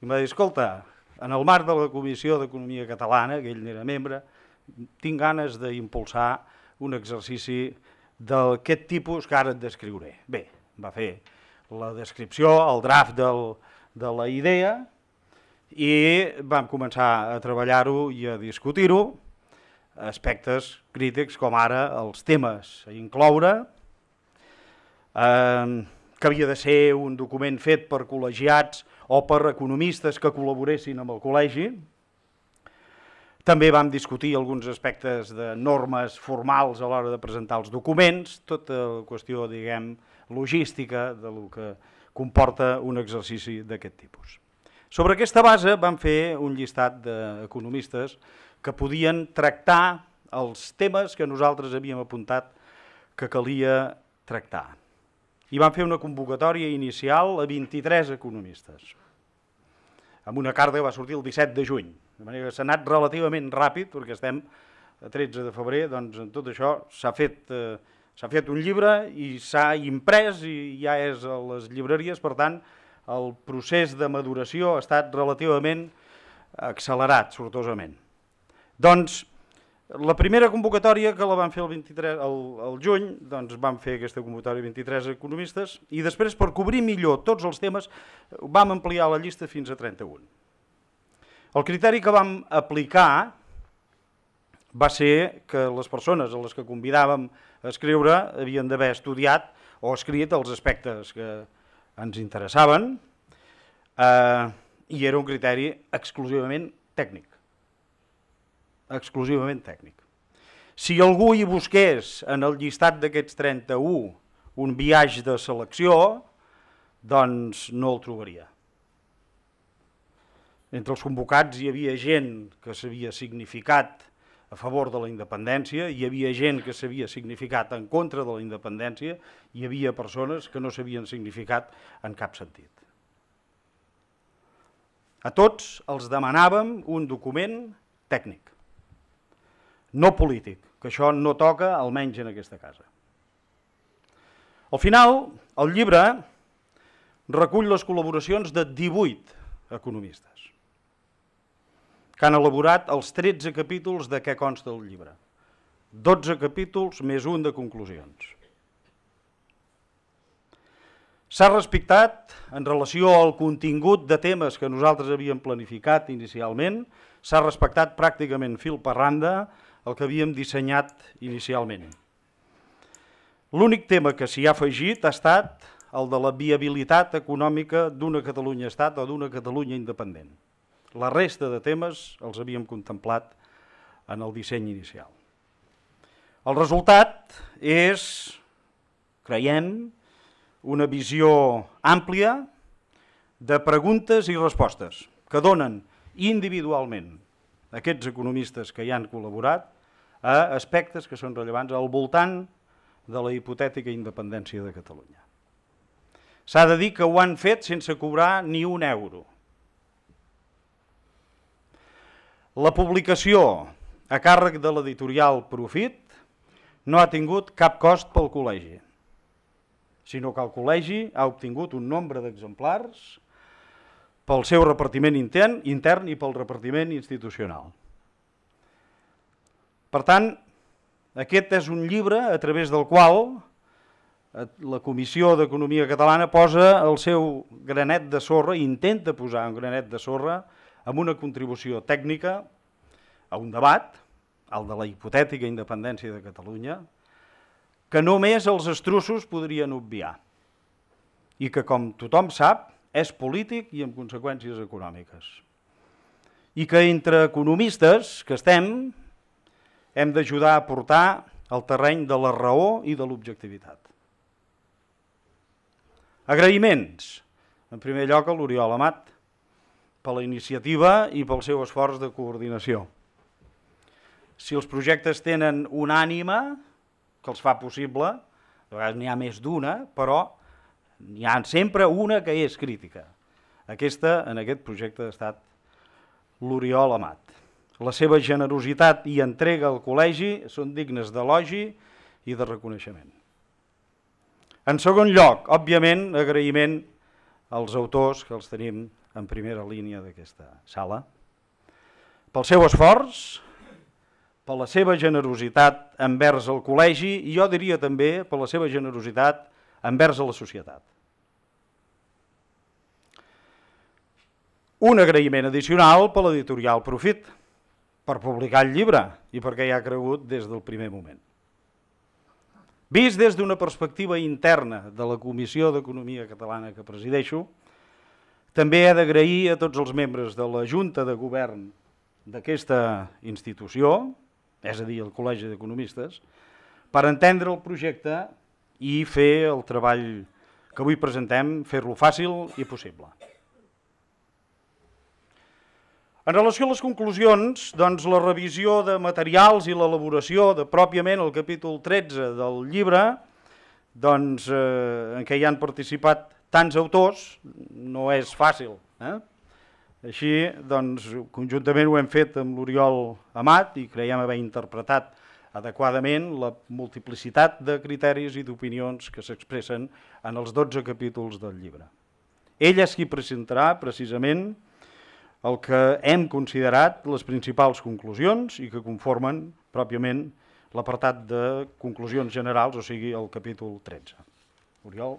i em va dir, escolta, en el marc de la Comissió d'Economia Catalana, que ell n'era membre, tinc ganes d'impulsar un exercici d'aquest tipus que ara et descriuré. Bé, va fer la descripció, el draft del, de la idea, i vam començar a treballar-ho i a discutir-ho, aspectes crítics com ara els temes a incloure, eh, que havia de ser un document fet per col·legiats o per economistes que col·laboressin amb el col·legi. També vam discutir alguns aspectes de normes formals a l'hora de presentar els documents, tota la qüestió, diguem, logística de lo que comporta un exercici d'aquest tipus. Sobre aquesta base vam fer un llistat d'economistes que podien tractar els temes que nosaltres havíem apuntat que calia tractar i van fer una convocatòria inicial a 23 economistes. Amb una carta que va sortir el 17 de juny. De manera que s'ha anat relativament ràpid, perquè estem a 13 de febrer, doncs en tot això s'ha fet, eh, fet un llibre i s'ha imprès i ja és a les llibreries, per tant, el procés de maduració ha estat relativament accelerat, sortosament. Doncs, la primera convocatòria que la van fer el, 23, el, el juny, doncs vam fer aquesta convocatòria 23 economistes i després per cobrir millor tots els temes vam ampliar la llista fins a 31. El criteri que vam aplicar va ser que les persones a les que convidàvem a escriure havien d'haver estudiat o escrit els aspectes que ens interessaven eh, i era un criteri exclusivament tècnic exclusivament tècnic. Si algú hi busqués en el llistat d'aquests 31 un viatge de selecció, doncs no el trobaria. Entre els convocats hi havia gent que s'havia significat a favor de la independència, hi havia gent que s'havia significat en contra de la independència, hi havia persones que no s'havien significat en cap sentit. A tots els demanàvem un document tècnic no polític, que això no toca almenys en aquesta casa. Al final, el llibre recull les col·laboracions de 18 economistes que han elaborat els 13 capítols de què consta el llibre. 12 capítols més un de conclusions. S'ha respectat, en relació al contingut de temes que nosaltres havíem planificat inicialment, s'ha respectat pràcticament fil per randa el que havíem dissenyat inicialment. L'únic tema que s'hi ha afegit ha estat el de la viabilitat econòmica d'una Catalunya-Estat o d'una Catalunya independent. La resta de temes els havíem contemplat en el disseny inicial. El resultat és, creiem, una visió àmplia de preguntes i respostes que donen individualment aquests economistes que hi han col·laborat a aspectes que són rellevants al voltant de la hipotètica independència de Catalunya. S'ha de dir que ho han fet sense cobrar ni un euro. La publicació a càrrec de l'editorial Profit no ha tingut cap cost pel col·legi, sinó que el col·legi ha obtingut un nombre d'exemplars pel seu repartiment intern, intern i pel repartiment institucional. Per tant, aquest és un llibre a través del qual eh, la Comissió d'Economia Catalana posa el seu granet de sorra, intenta posar un granet de sorra amb una contribució tècnica a un debat, el de la hipotètica independència de Catalunya, que només els estrussos podrien obviar i que, com tothom sap, és polític i amb conseqüències econòmiques. I que entre economistes que estem hem d'ajudar a portar el terreny de la raó i de l'objectivitat. Agraïments, en primer lloc a l'Oriol Amat, per la iniciativa i pel seu esforç de coordinació. Si els projectes tenen una ànima, que els fa possible, de vegades n'hi ha més d'una, però N'hi ha sempre una que és crítica. Aquesta, en aquest projecte, ha estat l'Oriol Amat. La seva generositat i entrega al col·legi són dignes d'elogi i de reconeixement. En segon lloc, òbviament, agraïment als autors que els tenim en primera línia d'aquesta sala, pel seu esforç, per la seva generositat envers el col·legi i jo diria també per la seva generositat envers a la societat. Un agraïment addicional per l'editorial Profit, per publicar el llibre i perquè hi ha cregut des del primer moment. Vist des d'una perspectiva interna de la Comissió d'Economia Catalana que presideixo, també he d'agrair a tots els membres de la Junta de Govern d'aquesta institució, és a dir, el Col·legi d'Economistes, per entendre el projecte i fer el treball que avui presentem, fer-lo fàcil i possible. En relació a les conclusions, doncs la revisió de materials i l'elaboració de pròpiament el capítol 13 del llibre, doncs, eh, en què hi han participat tants autors, no és fàcil. Eh? Així, doncs, conjuntament ho hem fet amb l'Oriol Amat i creiem haver interpretat adequadament la multiplicitat de criteris i d'opinions que s'expressen en els 12 capítols del llibre. Ell és qui presentarà precisament el que hem considerat les principals conclusions i que conformen pròpiament l'apartat de conclusions generals, o sigui, el capítol 13. Oriol.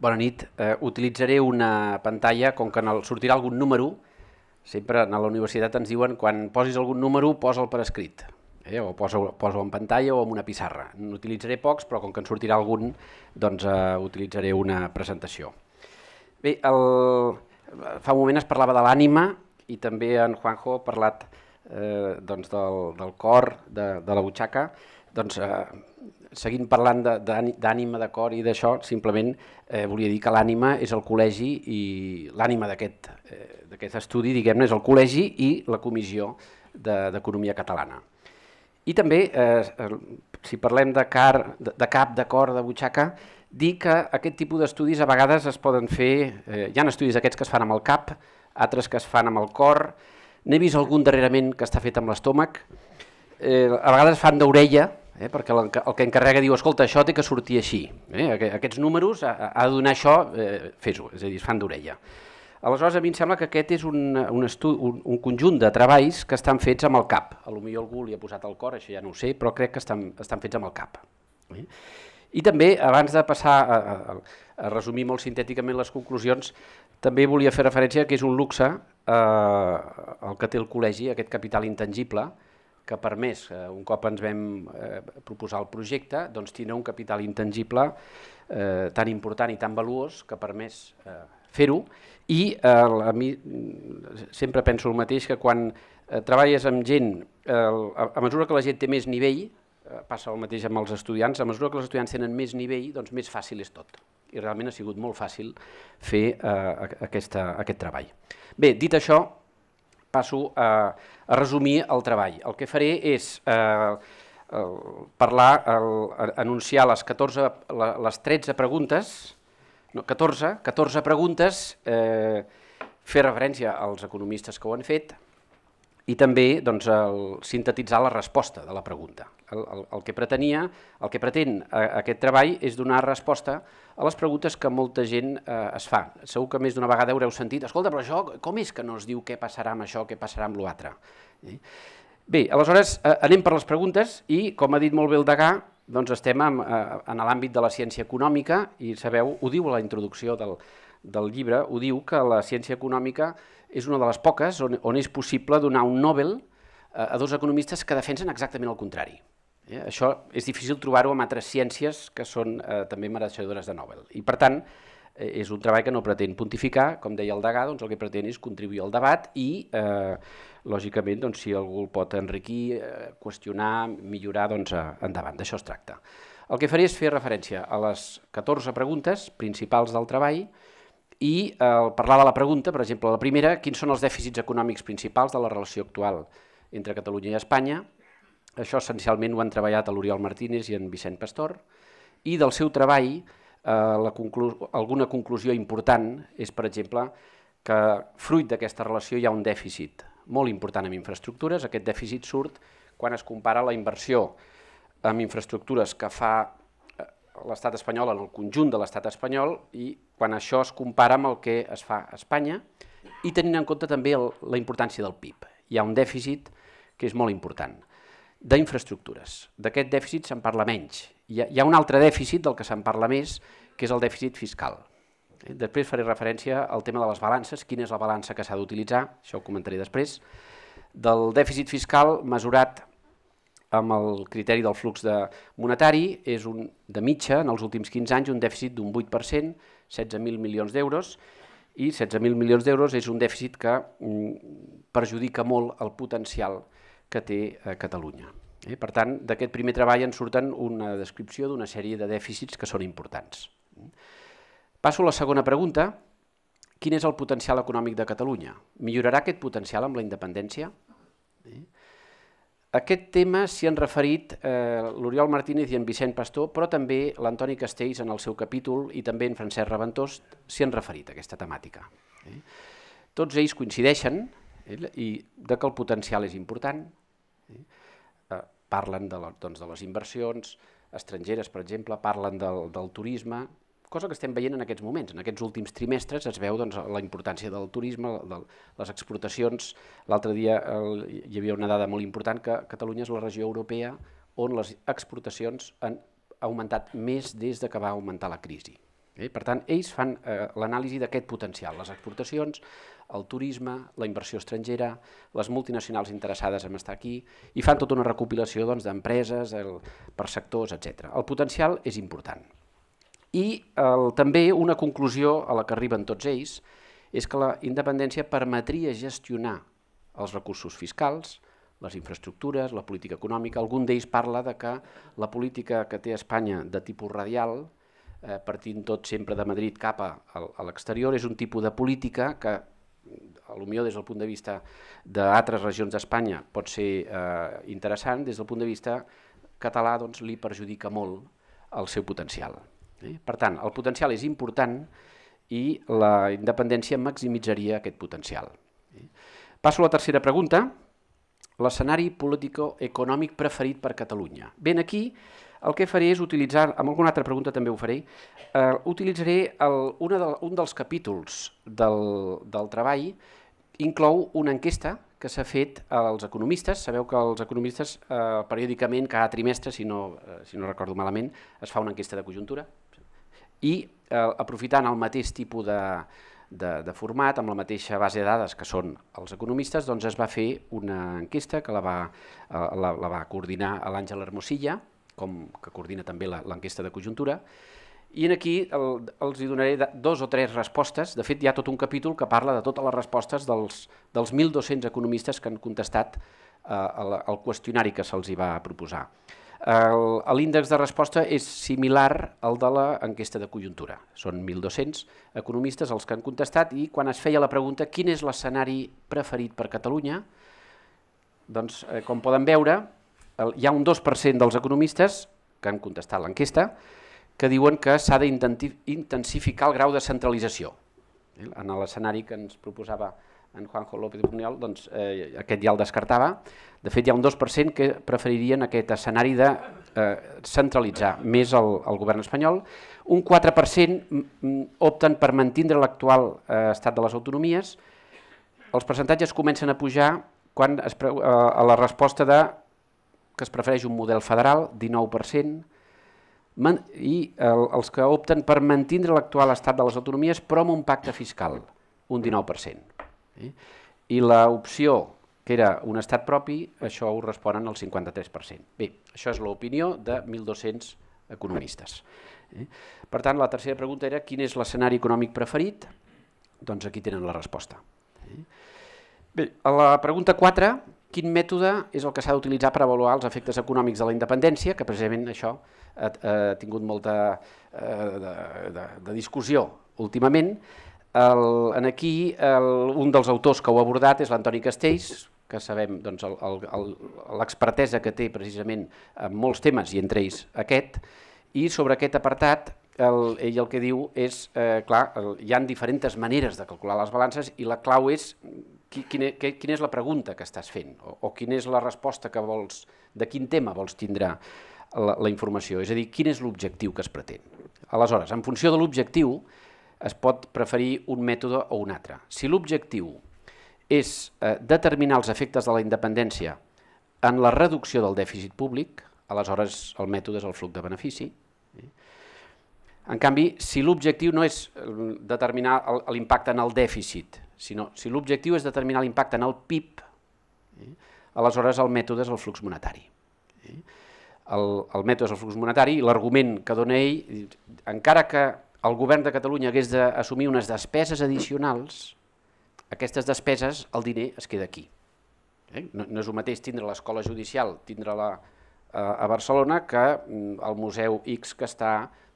Bona nit. Eh, utilitzaré una pantalla, com que el, sortirà algun número, sempre a la universitat ens diuen quan posis algun número, posa'l per escrit, eh? o posa-ho posa en pantalla o en una pissarra. N'utilitzaré pocs, però com que en sortirà algun, doncs eh, utilitzaré una presentació. Bé, el... fa un moment es parlava de l'ànima i també en Juanjo ha parlat eh, doncs del, del cor, de, de la butxaca, doncs eh, seguint parlant d'ànima, de, de cor i d'això, simplement eh, volia dir que l'ànima és el col·legi i l'ànima d'aquest eh, estudi, diguem-ne, és el col·legi i la comissió d'Economia de, Catalana. I també, eh, si parlem de, car, de, de cap, de cor, de butxaca, dir que aquest tipus d'estudis a vegades es poden fer, eh, hi ha estudis aquests que es fan amb el cap, altres que es fan amb el cor, n'he vist algun darrerament que està fet amb l'estómac, eh, a vegades fan d'orella, eh? perquè el que encarrega diu, escolta, això té que sortir així, eh? aquests números, ha, de donar això, eh, fes-ho, és a dir, es fan d'orella. Aleshores, a mi em sembla que aquest és un, un, estu, un, un conjunt de treballs que estan fets amb el cap. A lo millor algú li ha posat el cor, això ja no ho sé, però crec que estan, estan fets amb el cap. Eh? I també, abans de passar a, a, a resumir molt sintèticament les conclusions, també volia fer referència que és un luxe eh, el que té el col·legi, aquest capital intangible, que per més, eh, un cop ens vam eh, proposar el projecte, doncs tindrà un capital intangible eh, tan important i tan valuós que per més eh, fer-ho i eh, a mi sempre penso el mateix que quan eh, treballes amb gent, eh, a, a mesura que la gent té més nivell, eh, passa el mateix amb els estudiants, a mesura que els estudiants tenen més nivell, doncs més fàcil és tot. I realment ha sigut molt fàcil fer eh, aquesta, aquest treball. Bé, dit això, passo a, a resumir el treball. El que faré és eh, el, parlar, el, anunciar les, 14, les 13 preguntes, no, 14, 14 preguntes, eh, fer referència als economistes que ho han fet, i també doncs, el sintetitzar la resposta de la pregunta. El, el, el que pretenia, el que pretén a, eh, a aquest treball és donar resposta a les preguntes que molta gent eh, es fa. Segur que més d'una vegada haureu sentit, escolta, però això, com és que no es diu què passarà amb això, què passarà amb l'altre? Eh? Bé, aleshores eh, anem per les preguntes i, com ha dit molt bé el Degà, doncs estem en, eh, en l'àmbit de la ciència econòmica i sabeu, ho diu a la introducció del, del llibre, ho diu que la ciència econòmica és una de les poques on, on és possible donar un Nobel a, eh, a dos economistes que defensen exactament el contrari. Eh? Això és difícil trobar-ho amb altres ciències que són eh, també mereixedores de Nobel. I per tant, eh, és un treball que no pretén pontificar, com deia el Degà, doncs el que pretén és contribuir al debat i, eh, lògicament, doncs, si algú el pot enriquir, eh, qüestionar, millorar, doncs eh, endavant, d'això es tracta. El que faré és fer referència a les 14 preguntes principals del treball, i eh, parlar de la pregunta, per exemple, la primera, quins són els dèficits econòmics principals de la relació actual entre Catalunya i Espanya? Això essencialment ho han treballat a l'Oriol Martínez i en Vicent Pastor, i del seu treball eh, la conclu alguna conclusió important és, per exemple, que fruit d'aquesta relació hi ha un dèficit molt important en infraestructures. Aquest dèficit surt quan es compara la inversió en infraestructures que fa l'estat espanyol, en el conjunt de l'estat espanyol, i quan això es compara amb el que es fa a Espanya, i tenint en compte també el, la importància del PIB. Hi ha un dèficit que és molt important, d'infraestructures. D'aquest dèficit se'n parla menys. Hi ha, hi ha un altre dèficit del que se'n parla més, que és el dèficit fiscal. Eh, després faré referència al tema de les balances, quina és la balança que s'ha d'utilitzar, això ho comentaré després, del dèficit fiscal mesurat amb el criteri del flux de monetari és un, de mitja, en els últims 15 anys, un dèficit d'un 8%, 16.000 milions d'euros, i 16.000 milions d'euros és un dèficit que mm, perjudica molt el potencial que té a eh, Catalunya. Eh? Per tant, d'aquest primer treball en surten una descripció d'una sèrie de dèficits que són importants. Passo a la segona pregunta. Quin és el potencial econòmic de Catalunya? Millorarà aquest potencial amb la independència? Eh? aquest tema s'hi han referit eh, l'Oriol Martínez i en Vicent Pastor, però també l'Antoni Castells en el seu capítol i també en Francesc Reventós s'hi han referit a aquesta temàtica. Eh? Tots ells coincideixen eh, i de que el potencial és important. Eh? Eh, parlen de, la, doncs, de les inversions estrangeres, per exemple, parlen del, del turisme, cosa que estem veient en aquests moments. En aquests últims trimestres es veu doncs, la importància del turisme, de les exportacions. L'altre dia el, hi havia una dada molt important que Catalunya és la regió europea on les exportacions han augmentat més des de que va augmentar la crisi. Eh? Per tant, ells fan eh, l'anàlisi d'aquest potencial, les exportacions, el turisme, la inversió estrangera, les multinacionals interessades en estar aquí, i fan tota una recopilació doncs, d'empreses doncs, el, per sectors, etc. El potencial és important. I el, també una conclusió a la que arriben tots ells és que la independència permetria gestionar els recursos fiscals, les infraestructures, la política econòmica. Algun d'ells parla de que la política que té Espanya de tipus radial, eh, partint tot sempre de Madrid cap a, a l'exterior, és un tipus de política que a lo des del punt de vista d'altres regions d'Espanya pot ser eh, interessant, des del punt de vista català doncs, li perjudica molt el seu potencial. Eh? Per tant, el potencial és important i la independència maximitzaria aquest potencial. Eh? Passo a la tercera pregunta, l'escenari político-econòmic preferit per Catalunya. Ben aquí el que faré és utilitzar, amb alguna altra pregunta també ho faré, eh, utilitzaré el, una de, un dels capítols del, del treball, inclou una enquesta que s'ha fet als economistes. Sabeu que els economistes eh, periòdicament, cada trimestre, si no, eh, si no recordo malament, es fa una enquesta de conjuntura, i eh, aprofitant el mateix tipus de, de, de format, amb la mateixa base de dades que són els economistes, doncs es va fer una enquesta que la va, eh, la, la va coordinar l'Àngel Hermosilla, com que coordina també l'enquesta de conjuntura, i en aquí el, els hi donaré dos o tres respostes. De fet, hi ha tot un capítol que parla de totes les respostes dels, dels 1.200 economistes que han contestat eh, el, el qüestionari que se'ls va proposar. L'índex de resposta és similar al de l'enquesta de conjuntura. Són 1.200 economistes els que han contestat i quan es feia la pregunta quin és l'escenari preferit per Catalunya, doncs, eh, com poden veure, el, hi ha un 2% dels economistes que han contestat l'enquesta que diuen que s'ha d'intensificar el grau de centralització. Eh, en l'escenari que ens proposava en Juanjo López Buñol, doncs, eh, aquest ja el descartava. De fet, hi ha un 2% que preferirien aquest escenari de eh, centralitzar més el, el govern espanyol. Un 4% mm, mm, opten per mantindre l'actual eh, estat de les autonomies. Els percentatges comencen a pujar quan es preu, eh, a la resposta de que es prefereix un model federal, 19%, i el, els que opten per mantindre l'actual estat de les autonomies però amb un pacte fiscal, un 19%. Eh? I l'opció que era un estat propi, això ho responen al 53%. Bé, això és l'opinió de 1.200 economistes. Eh? Per tant, la tercera pregunta era quin és l'escenari econòmic preferit? Doncs aquí tenen la resposta. Eh? Bé, a la pregunta 4, quin mètode és el que s'ha d'utilitzar per avaluar els efectes econòmics de la independència, que precisament això ha, ha tingut molta eh, de, de, de discussió últimament, el, en aquí, el, un dels autors que ho ha abordat és l'Antoni Castells, que sabem doncs, l'expertesa que té precisament en molts temes, i entre ells aquest, i sobre aquest apartat el, ell el que diu és, eh, clar, el, hi han diferents maneres de calcular les balances i la clau és quina, quin és la pregunta que estàs fent o, o quina és la resposta que vols, de quin tema vols tindrà la, la informació, és a dir, quin és l'objectiu que es pretén. Aleshores, en funció de l'objectiu, es pot preferir un mètode o un altre. Si l'objectiu és eh, determinar els efectes de la independència en la reducció del dèficit públic, aleshores el mètode és el flux de benefici. Eh? En canvi, si l'objectiu no és eh, determinar l'impacte en el dèficit, sinó si l'objectiu és determinar l'impacte en el PIB, eh, aleshores el mètode és el flux monetari. El, el mètode és el flux monetari i l'argument que dona ell, encara que el govern de Catalunya hagués d'assumir unes despeses addicionals, aquestes despeses, el diner es queda aquí. Eh? No, és el mateix tindre l'escola judicial, tindre-la eh, a Barcelona, que mm, el museu X que està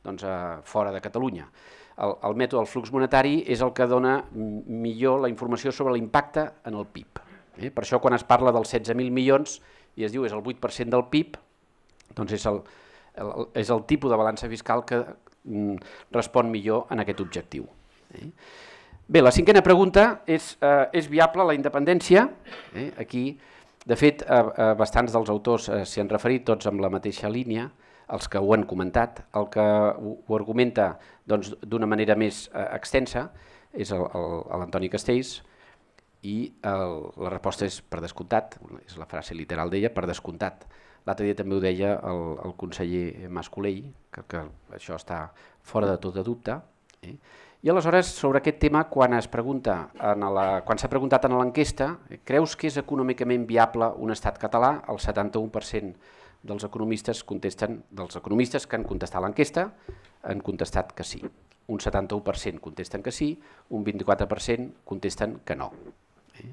doncs, fora de Catalunya. El, el mètode del flux monetari és el que dona mm, millor la informació sobre l'impacte en el PIB. Eh? Per això quan es parla dels 16.000 milions i es diu és el 8% del PIB, doncs és el, el, és el tipus de balança fiscal que, Mm, respon millor en aquest objectiu. Eh? Bé, la cinquena pregunta és, eh, és viable la independència? Eh? Aquí, de fet, eh, bastants dels autors eh, s'hi han referit, tots amb la mateixa línia, els que ho han comentat. El que ho, ho argumenta doncs, d'una doncs, manera més eh, extensa és l'Antoni Castells, i el, la resposta és per descomptat, és la frase literal d'ella, per descomptat. L'altre dia també ho deia el, el conseller Mascolell, que, que això està fora de tot de dubte. Eh? I aleshores, sobre aquest tema, quan es pregunta en la, quan s'ha preguntat en l'enquesta, creus que és econòmicament viable un estat català? El 71% dels economistes contesten, dels economistes que han contestat l'enquesta, han contestat que sí. Un 71% contesten que sí, un 24% contesten que no. Eh?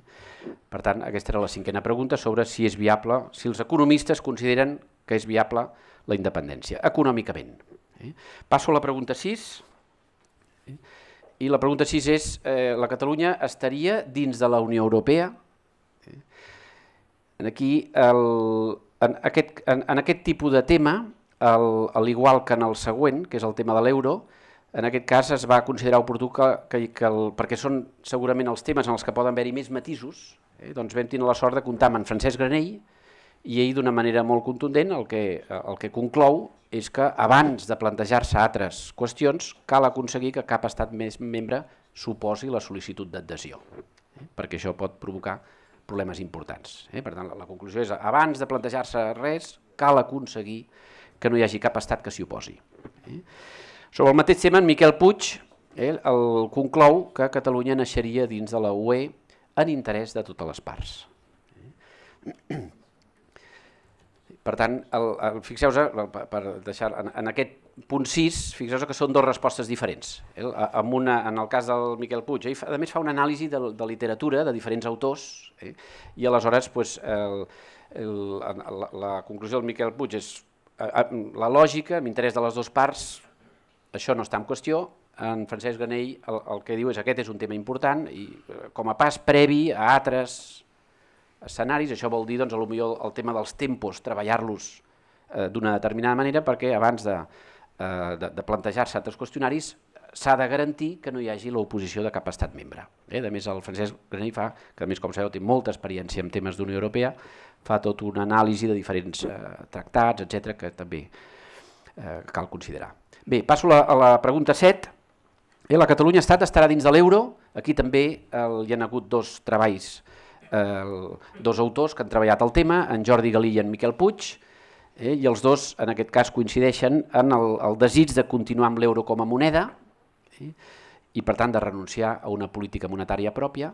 Per tant, aquesta era la cinquena pregunta sobre si és viable, si els economistes consideren que és viable la independència, econòmicament. Eh? Passo a la pregunta 6. Eh? I la pregunta 6 és, eh, la Catalunya estaria dins de la Unió Europea? Eh? En Aquí, el, en, aquest, en, en aquest tipus de tema, l'igual que en el següent, que és el tema de l'euro, en aquest cas es va considerar oportú que, que, que el, perquè són segurament els temes en els que poden haver-hi més matisos, eh, doncs vam tenir la sort de comptar amb en Francesc Granell i ell d'una manera molt contundent el que, el que conclou és que abans de plantejar-se altres qüestions cal aconseguir que cap estat més membre suposi la sol·licitud d'adhesió, eh, perquè això pot provocar problemes importants. Eh? Per tant, la, la conclusió és abans de plantejar-se res cal aconseguir que no hi hagi cap estat que s'hi oposi. Eh? Sobre el mateix tema, en Miquel Puig eh, el conclou que Catalunya naixeria dins de la UE en interès de totes les parts. Per tant, fixeu-vos, per deixar, en, en aquest punt 6, fixeu-vos que són dues respostes diferents. Eh? En, una, en el cas del Miquel Puig, eh? a més fa una anàlisi de, de literatura de diferents autors, eh? i aleshores pues, el, el, la, la conclusió del Miquel Puig és la lògica, l'interès de les dues parts, això no està en qüestió. En Francesc Ganell el, el que diu és aquest és un tema important i eh, com a pas previ a altres escenaris, això vol dir doncs, potser el, el tema dels tempos, treballar-los eh, d'una determinada manera perquè abans de, eh, de, de plantejar-se altres qüestionaris s'ha de garantir que no hi hagi l'oposició de cap estat membre. Eh? A més, el Francesc Granell fa, que a més, com sabeu, té molta experiència en temes d'Unió Europea, fa tot una anàlisi de diferents eh, tractats, etc que també eh, cal considerar. Bé, passo la, a la pregunta 7. Eh, la Catalunya Estat estarà dins de l'euro. Aquí també el, hi han hagut dos treballs, el, dos autors que han treballat el tema, en Jordi Galí i en Miquel Puig, eh, i els dos, en aquest cas, coincideixen en el, el desig de continuar amb l'euro com a moneda eh, i, per tant, de renunciar a una política monetària pròpia.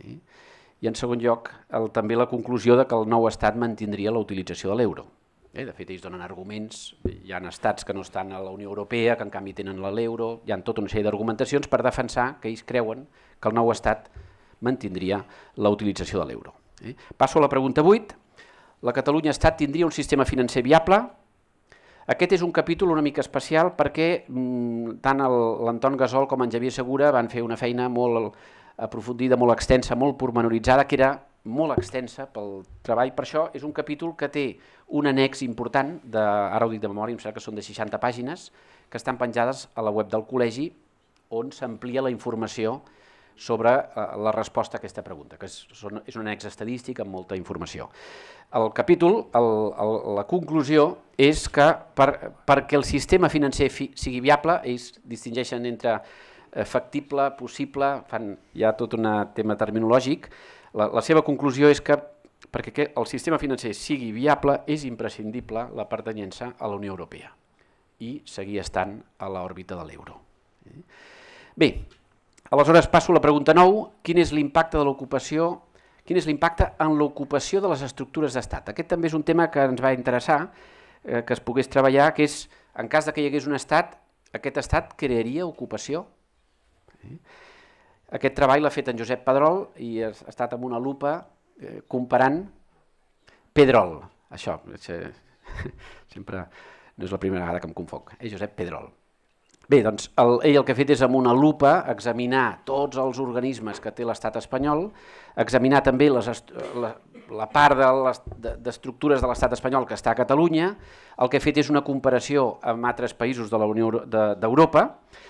Eh, I, en segon lloc, el, també la conclusió de que el nou estat mantindria la utilització de l'euro. Eh? De fet, ells donen arguments, hi ha estats que no estan a la Unió Europea, que en canvi tenen l'euro, hi han tota una sèrie d'argumentacions per defensar que ells creuen que el nou estat mantindria la utilització de l'euro. Eh? Passo a la pregunta 8. La Catalunya Estat tindria un sistema financer viable? Aquest és un capítol una mica especial perquè mm, tant l'Anton Gasol com en Javier Segura van fer una feina molt aprofundida, molt extensa, molt pormenoritzada, que era molt extensa pel treball, per això és un capítol que té un annex important, de, ara ho dic de memòria, em sembla que són de 60 pàgines, que estan penjades a la web del col·legi, on s'amplia la informació sobre eh, la resposta a aquesta pregunta, que és, són, és un annex estadístic amb molta informació. El capítol, el, el, la conclusió és que per, perquè el sistema financer fi, sigui viable, ells distingeixen entre eh, factible, possible, fan ja tot un tema terminològic, la, la seva conclusió és que perquè que el sistema financer sigui viable és imprescindible la pertanyença a la Unió Europea i seguir estant a l'òrbita de l'euro. Bé, aleshores passo a la pregunta 9, quin és l'impacte de l'ocupació quin és l'impacte en l'ocupació de les estructures d'estat. Aquest també és un tema que ens va interessar, eh, que es pogués treballar, que és, en cas de que hi hagués un estat, aquest estat crearia ocupació? Eh? Aquest treball l'ha fet en Josep Pedrol i ha estat amb una lupa eh, comparant Pedrol, això, sempre no és la primera vegada que em confoc, és Josep Pedrol. Bé, doncs el, ell el que ha fet és amb una lupa examinar tots els organismes que té l'estat espanyol, examinar també les, la, la part d'estructures de l'estat de, espanyol que està a Catalunya, el que ha fet és una comparació amb altres països de la Unió d'Europa, de,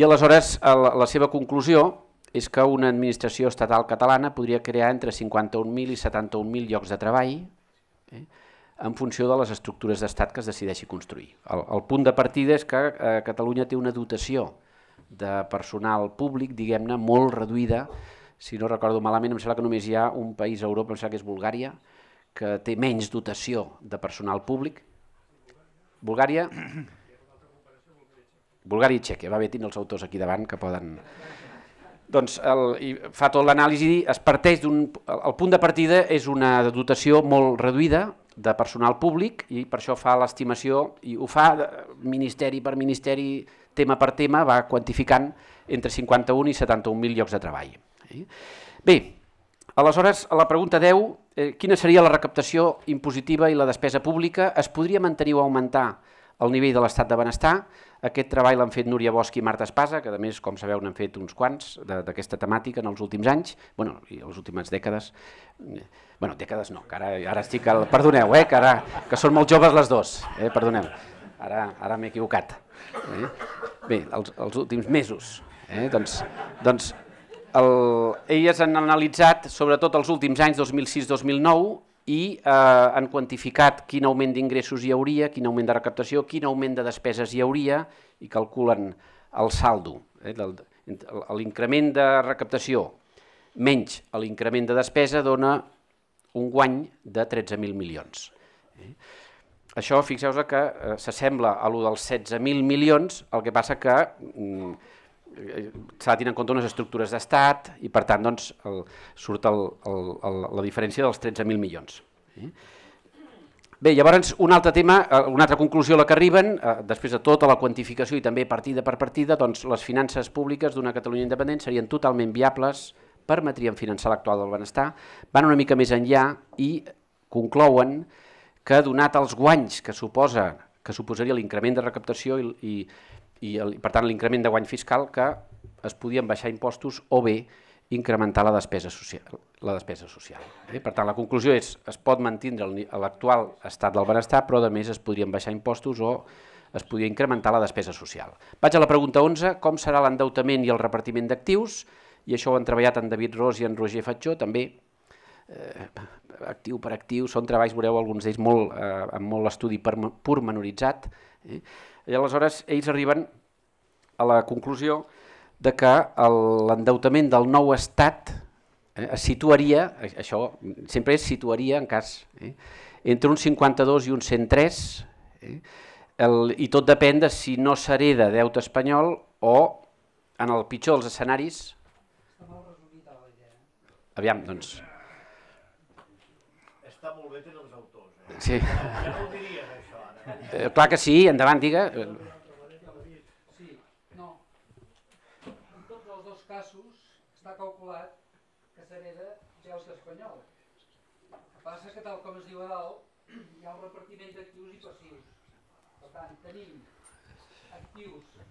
i aleshores el, la seva conclusió és que una administració estatal catalana podria crear entre 51.000 i 71.000 llocs de treball eh, en funció de les estructures d'estat que es decideixi construir. El, el punt de partida és que eh, Catalunya té una dotació de personal públic, diguem-ne, molt reduïda. Si no recordo malament, em sembla que només hi ha un país a Europa, em sembla que és Bulgària, que té menys dotació de personal públic. Bulgària... Bulgària i Txèquia, va bé, tinc els autors aquí davant que poden doncs el, i fa tot l'anàlisi, es parteix d'un... El punt de partida és una dotació molt reduïda de personal públic i per això fa l'estimació i ho fa ministeri per ministeri, tema per tema, va quantificant entre 51 i 71.000 llocs de treball. Eh? Bé, aleshores, a la pregunta 10, eh, quina seria la recaptació impositiva i la despesa pública? Es podria mantenir o augmentar el nivell de l'estat de benestar? Aquest treball l'han fet Núria Bosch i Marta Espasa, que a més, com sabeu, n'han fet uns quants d'aquesta temàtica en els últims anys, bueno, i les últimes dècades, bueno, dècades no, que ara, ara estic, al... perdoneu, eh, que, ara, que són molt joves les dues, eh, perdoneu, ara, ara m'he equivocat. Eh? Bé, els, els últims mesos, eh? doncs, doncs el, elles han analitzat, sobretot els últims anys, 2006-2009, i eh, han quantificat quin augment d'ingressos hi hauria, quin augment de recaptació, quin augment de despeses hi hauria i calculen el saldo, eh, l'increment de recaptació menys l'increment de despesa dona un guany de 13.000 milions. Eh? Això, fixeu-vos que eh, s'assembla a lo dels 16.000 milions, el que passa que mm, s'ha de tenir en compte unes estructures d'estat i per tant doncs, el, surt el, el, el, la diferència dels 13.000 milions. Eh? Bé, llavors un altre tema, eh, una altra conclusió a la que arriben, eh, després de tota la quantificació i també partida per partida, doncs les finances públiques d'una Catalunya independent serien totalment viables, permetrien finançar l'actual del benestar, van una mica més enllà i conclouen que donat els guanys que suposa que suposaria l'increment de recaptació i, i i el, per tant l'increment de guany fiscal que es podien baixar impostos o bé incrementar la despesa social. La despesa social. Eh? Per tant, la conclusió és es pot mantindre l'actual estat del benestar, però a més es podrien baixar impostos o es podria incrementar la despesa social. Vaig a la pregunta 11, com serà l'endeutament i el repartiment d'actius? I això ho han treballat en David Ros i en Roger Fatxó, també eh, actiu per actiu, són treballs, veureu alguns d'ells molt, eh, amb molt estudi pormenoritzat, eh? I aleshores ells arriben a la conclusió de que l'endeutament del nou estat eh, es situaria, eh, això sempre es situaria en cas, eh, entre un 52 i un 103, eh, el, i tot depèn de si no s'hereda deute espanyol o, en el pitjor dels escenaris... Aviam, doncs... Està molt bé, tenen els autors. Eh? Sí. Ja ho diria, eh? Eh, clar que sí, endavant, diga. Sí, no. En tots els dos casos està calculat que s'hereda deute espanyol. El que passa que, tal com es diu a dalt, hi ha un repartiment d'actius i passius. Per tant, tenim actius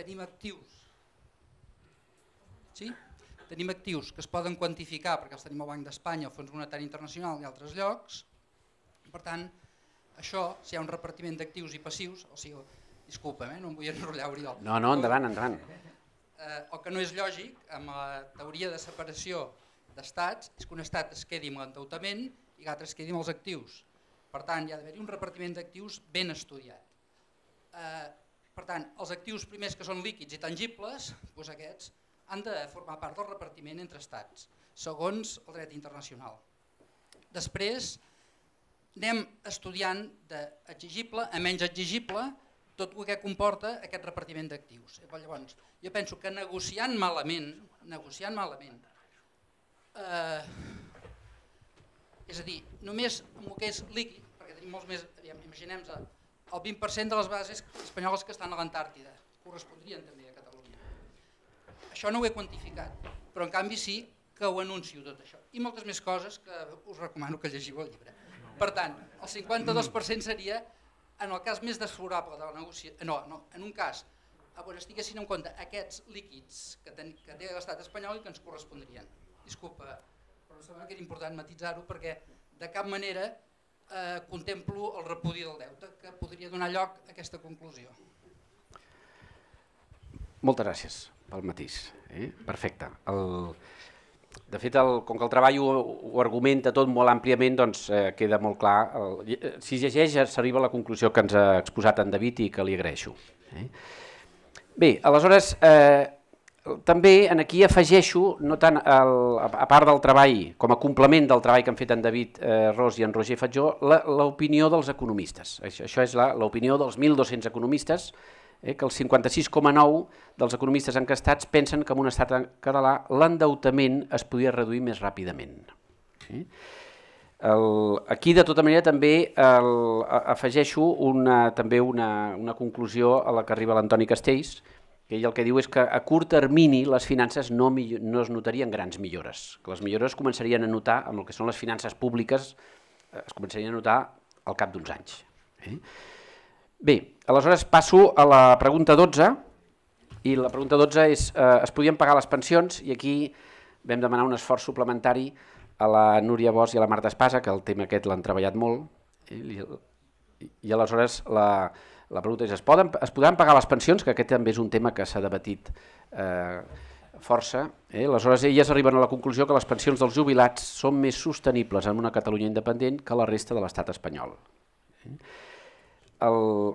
tenim actius. Sí? Tenim actius que es poden quantificar perquè els tenim al Banc d'Espanya, al Fons Monetari Internacional i altres llocs. Per tant, això, si hi ha un repartiment d'actius i passius, o sigui, disculpa, eh, no em vull enrotllar, Oriol. No, no, endavant, endavant. Eh, el que no és lògic, amb la teoria de separació d'estats, és que un estat es quedi amb l'endeutament i l'altre es quedi amb els actius. Per tant, hi ha d'haver-hi un repartiment d'actius ben estudiat. Eh, per tant, els actius primers que són líquids i tangibles, doncs aquests han de formar part del repartiment entre estats, segons el dret internacional. Després anem estudiant d'exigible a menys exigible tot el que comporta aquest repartiment d'actius. Eh, llavors, jo penso que negociant malament, negociant malament, eh, és a dir, només amb el que és líquid, perquè tenim molts més, imaginem-nos, el 20% de les bases espanyoles que estan a l'Antàrtida, correspondrien també això no ho he quantificat, però en canvi sí que ho anuncio tot això. I moltes més coses que us recomano que llegiu el llibre. Per tant, el 52% seria en el cas més desfavorable de la negociació, no, no, en un cas on estiguessin en compte aquests líquids que, ten, que té l'estat espanyol i que ens correspondrien. Disculpa, però em sembla que era important matitzar-ho perquè de cap manera eh, contemplo el repudi del deute que podria donar lloc a aquesta conclusió. Moltes gràcies pel matís. Eh? Perfecte. El, de fet, el, com que el treball ho, ho argumenta tot molt àmpliament, doncs eh, queda molt clar. El, eh, si es llegeix, s'arriba a la conclusió que ens ha exposat en David i que li agraeixo. Eh? Bé, aleshores, eh, també en aquí afegeixo, no tant el, a part del treball, com a complement del treball que han fet en David eh, Ros i en Roger Fatjó, l'opinió dels economistes. Això, això és l'opinió dels 1.200 economistes, eh, que el 56,9 dels economistes encastats pensen que en un estat català l'endeutament es podria reduir més ràpidament. Sí? Eh? El, aquí, de tota manera, també el, afegeixo una, també una, una conclusió a la que arriba l'Antoni Castells, que ell el que diu és que a curt termini les finances no, no es notarien grans millores, que les millores començarien a notar amb el que són les finances públiques, eh, es començarien a notar al cap d'uns anys. Eh? Bé, aleshores passo a la pregunta 12, i la pregunta 12 és, eh, es podien pagar les pensions? I aquí vam demanar un esforç suplementari a la Núria Bosch i a la Marta Espasa, que el tema aquest l'han treballat molt, i, i, i aleshores la, la pregunta és, es, poden, es podran pagar les pensions? Que aquest també és un tema que s'ha debatit eh, força. Eh? Aleshores, elles arriben a la conclusió que les pensions dels jubilats són més sostenibles en una Catalunya independent que la resta de l'estat espanyol. Eh? El...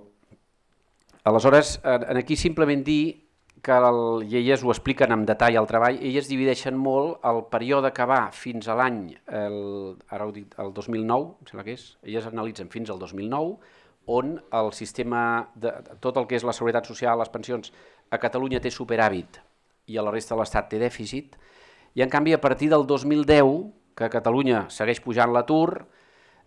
Aleshores, en aquí simplement dir que el, i elles ho expliquen amb detall al el treball, elles divideixen molt el període que va fins a l'any, ara ho dic, el 2009, em sembla que és, elles analitzen fins al 2009, on el sistema, de, tot el que és la seguretat social, les pensions, a Catalunya té superàvit i a la resta de l'Estat té dèficit, i en canvi a partir del 2010, que a Catalunya segueix pujant l'atur,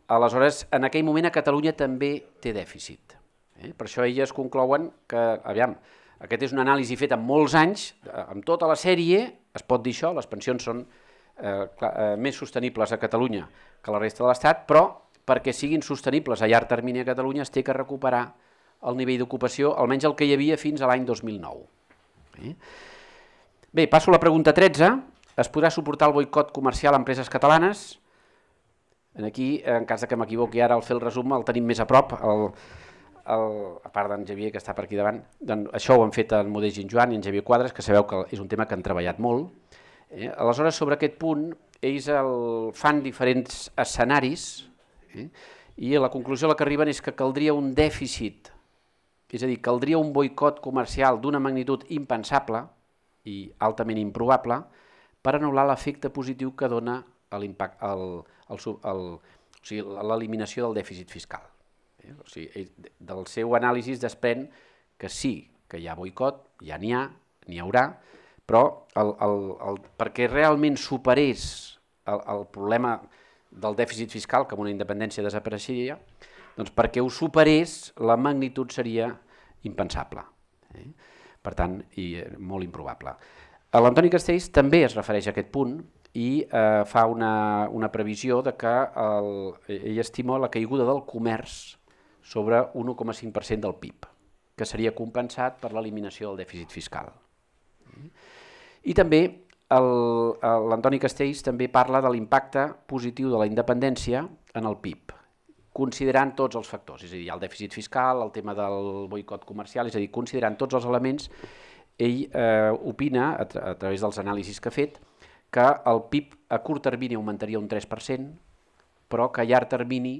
Aleshores, en aquell moment a Catalunya també té dèficit. Eh? Per això elles conclouen que, aviam, aquest és una anàlisi feta en molts anys, eh, amb tota la sèrie es pot dir això, les pensions són eh, clar, eh, més sostenibles a Catalunya que a la resta de l'Estat, però perquè siguin sostenibles a llarg termini a Catalunya es té que recuperar el nivell d'ocupació, almenys el que hi havia fins a l'any 2009. Eh? Bé, passo a la pregunta 13. Es podrà suportar el boicot comercial a empreses catalanes? En aquí, en cas que m'equivoqui ara al fer el resum, el tenim més a prop, el, el, a part d'en Javier, que està per aquí davant. Doncs això ho han fet en Modé Joan i en Javier Quadres, que sabeu que és un tema que han treballat molt. Eh? Aleshores, sobre aquest punt, ells el fan diferents escenaris eh? i la conclusió a la que arriben és que caldria un dèficit, és a dir, caldria un boicot comercial d'una magnitud impensable i altament improbable per anul·lar l'efecte positiu que dona l'impacte l'eliminació del dèficit fiscal. Eh? O sigui, del seu anàlisi es desprèn que sí, que hi ha boicot, ja n'hi ha, n'hi haurà, però el, el, el, perquè realment superés el, el problema del dèficit fiscal, que amb una independència desapareixia, doncs perquè ho superés la magnitud seria impensable. Eh? Per tant, i eh, molt improbable. L'Antoni Castells també es refereix a aquest punt, i eh, fa una, una previsió de que el, ell estima la caiguda del comerç sobre 1,5% del PIB, que seria compensat per l'eliminació del dèficit fiscal. I també l'Antoni Castells també parla de l'impacte positiu de la independència en el PIB, considerant tots els factors, és a dir, el dèficit fiscal, el tema del boicot comercial, és a dir, considerant tots els elements, ell eh, opina, a, tra a través dels anàlisis que ha fet, que el PIB a curt termini augmentaria un 3%, però que a llarg termini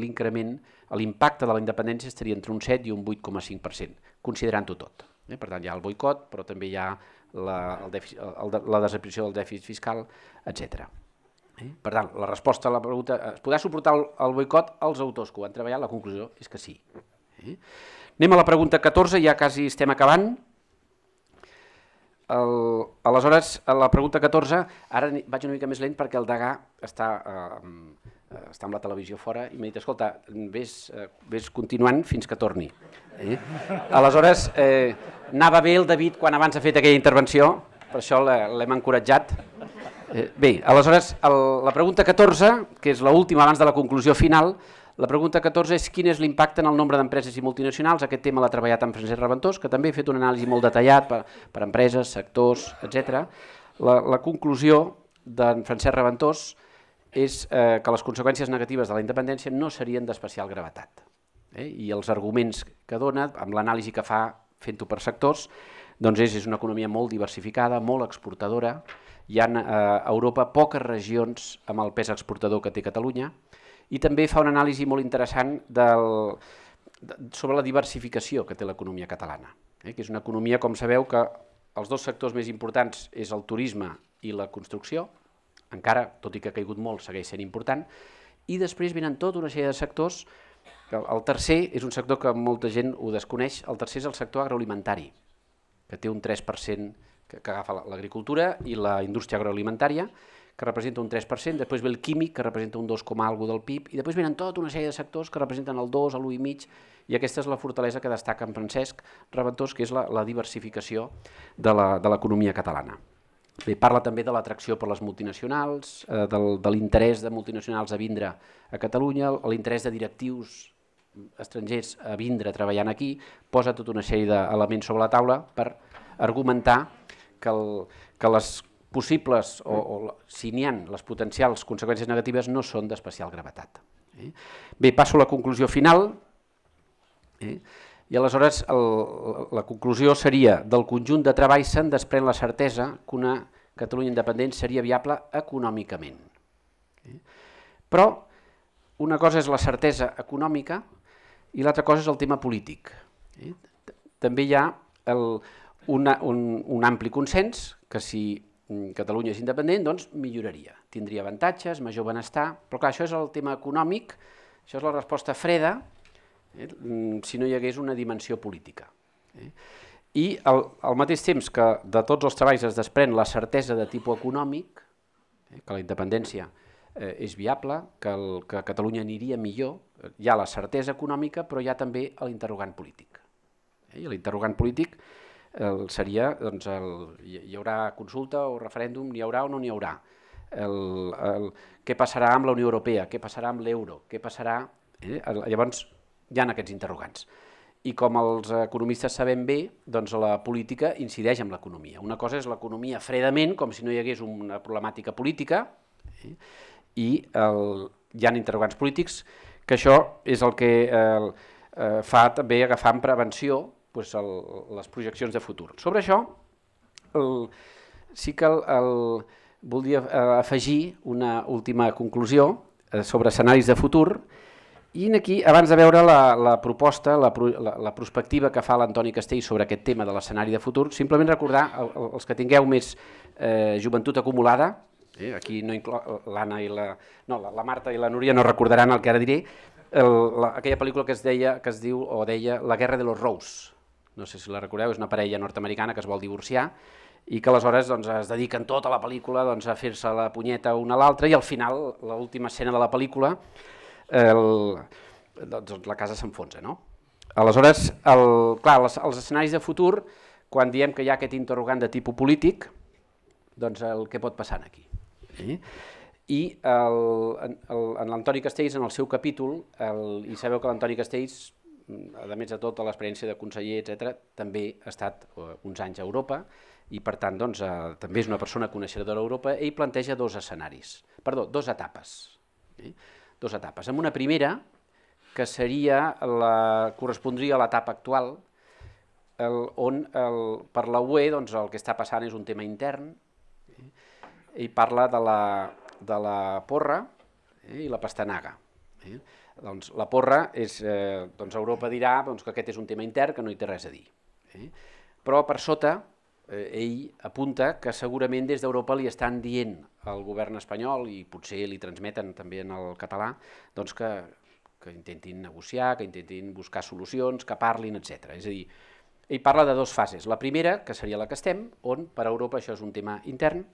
l'increment, l'impacte de la independència estaria entre un 7 i un 8,5%, considerant-ho tot. Eh? Per tant, hi ha el boicot, però també hi ha la, el el, la desaparició del dèficit fiscal, etc. Eh? Per tant, la resposta a la pregunta, eh, es podrà suportar el, el boicot? als autors que ho han treballat, la conclusió és que sí. Eh? Anem a la pregunta 14, ja quasi estem acabant el, aleshores, a eh, la pregunta 14, ara vaig una mica més lent perquè el Degà està, eh, eh està amb la televisió fora i m'ha dit, escolta, vés, eh, vés continuant fins que torni. Eh? Aleshores, eh, anava bé el David quan abans ha fet aquella intervenció, per això l'hem encoratjat. Eh, bé, aleshores, el, la pregunta 14, que és l'última abans de la conclusió final, la pregunta 14 és quin és l'impacte en el nombre d'empreses i multinacionals. Aquest tema l'ha treballat amb Francesc Reventós, que també ha fet una anàlisi molt detallat per, per empreses, sectors, etc. La, la conclusió d'en Francesc Reventós és eh, que les conseqüències negatives de la independència no serien d'especial gravetat. Eh? I els arguments que dona, amb l'anàlisi que fa fent-ho per sectors, doncs és, és una economia molt diversificada, molt exportadora. Hi ha eh, a Europa poques regions amb el pes exportador que té Catalunya, i també fa una anàlisi molt interessant del, de, sobre la diversificació que té l'economia catalana, eh, que és una economia, com sabeu, que els dos sectors més importants és el turisme i la construcció, encara, tot i que ha caigut molt, segueix sent important, i després venen tota una sèrie de sectors, que el tercer és un sector que molta gent ho desconeix, el tercer és el sector agroalimentari, que té un 3% que, que agafa l'agricultura i la indústria agroalimentària, que representa un 3%, després ve el químic, que representa un 2, algo del PIB, i després venen tota una sèrie de sectors que representen el 2, l'1,5, i aquesta és la fortalesa que destaca en Francesc Reventós, que és la, la diversificació de l'economia catalana. Bé, parla també de l'atracció per les multinacionals, eh, del, de l'interès de multinacionals a vindre a Catalunya, l'interès de directius estrangers a vindre treballant aquí, posa tota una sèrie d'elements sobre la taula per argumentar que, el, que les possibles o, mm. o si n'hi han les potencials conseqüències negatives no són d'especial gravetat. Eh? Bé, passo a la conclusió final. Eh? I aleshores el, la conclusió seria del conjunt de treball se'n desprèn la certesa que una Catalunya independent seria viable econòmicament. Eh? Però una cosa és la certesa econòmica i l'altra cosa és el tema polític. Eh? També hi ha el, una, un, un ampli consens que si Mm, Catalunya és independent, doncs milloraria, tindria avantatges, major benestar, però clar, això és el tema econòmic, això és la resposta freda, eh, mm, si no hi hagués una dimensió política. Eh? I al, al mateix temps que de tots els treballs es desprèn la certesa de tipus econòmic, eh, que la independència eh, és viable, que, el, que Catalunya aniria millor, eh, hi ha la certesa econòmica, però hi ha també l'interrogant polític. Eh? I l'interrogant polític el, seria, doncs, el, hi haurà consulta o referèndum, n'hi haurà o no n'hi haurà, el, el, què passarà amb la Unió Europea, què passarà amb l'euro, què passarà... Eh? Llavors, hi han aquests interrogants. I com els economistes sabem bé, doncs la política incideix en l'economia. Una cosa és l'economia fredament, com si no hi hagués una problemàtica política, eh? i el, hi han interrogants polítics, que això és el que eh, eh fa també agafar en prevenció doncs el, les projeccions de futur. Sobre això, el, sí que el, el, voldria eh, afegir una última conclusió eh, sobre escenaris de futur, i aquí, abans de veure la, la proposta, la, la, la prospectiva que fa l'Antoni Castell sobre aquest tema de l'escenari de futur, simplement recordar, el, els que tingueu més eh, joventut acumulada, eh, aquí no inclo, l'Anna i la... No, la, la Marta i la Núria no recordaran el que ara diré, el, la, aquella pel·lícula que es deia que es diu o deia La guerra de los Rous, no sé si la recordeu, és una parella nord-americana que es vol divorciar i que aleshores doncs, es dediquen tota la pel·lícula doncs, a fer-se la punyeta una a l'altra i al final, l'última escena de la pel·lícula, el, doncs, doncs la casa s'enfonsa. No? Aleshores, el, clar, les, els escenaris de futur, quan diem que hi ha aquest interrogant de tipus polític, doncs el que pot passar aquí. Sí. Eh? I el, el, en l'Antoni Castells, en el seu capítol, el, i sabeu que l'Antoni Castells a més de tot l'experiència de conseller, etc., també ha estat eh, uns anys a Europa i, per tant, doncs, eh, també és una persona coneixedora d'Europa i planteja dos escenaris, perdó, dos etapes. Eh? Dos etapes. Amb una primera, que seria la, correspondria a l'etapa actual, el, on el, per la UE doncs, el que està passant és un tema intern, eh? i parla de la, de la porra eh? i la pastanaga. Eh? doncs, la porra és, eh, doncs Europa dirà doncs, que aquest és un tema intern, que no hi té res a dir. Eh? Però per sota, eh, ell apunta que segurament des d'Europa li estan dient al govern espanyol, i potser li transmeten també en el català, doncs que, que intentin negociar, que intentin buscar solucions, que parlin, etc. És a dir, ell parla de dues fases. La primera, que seria la que estem, on per a Europa això és un tema intern,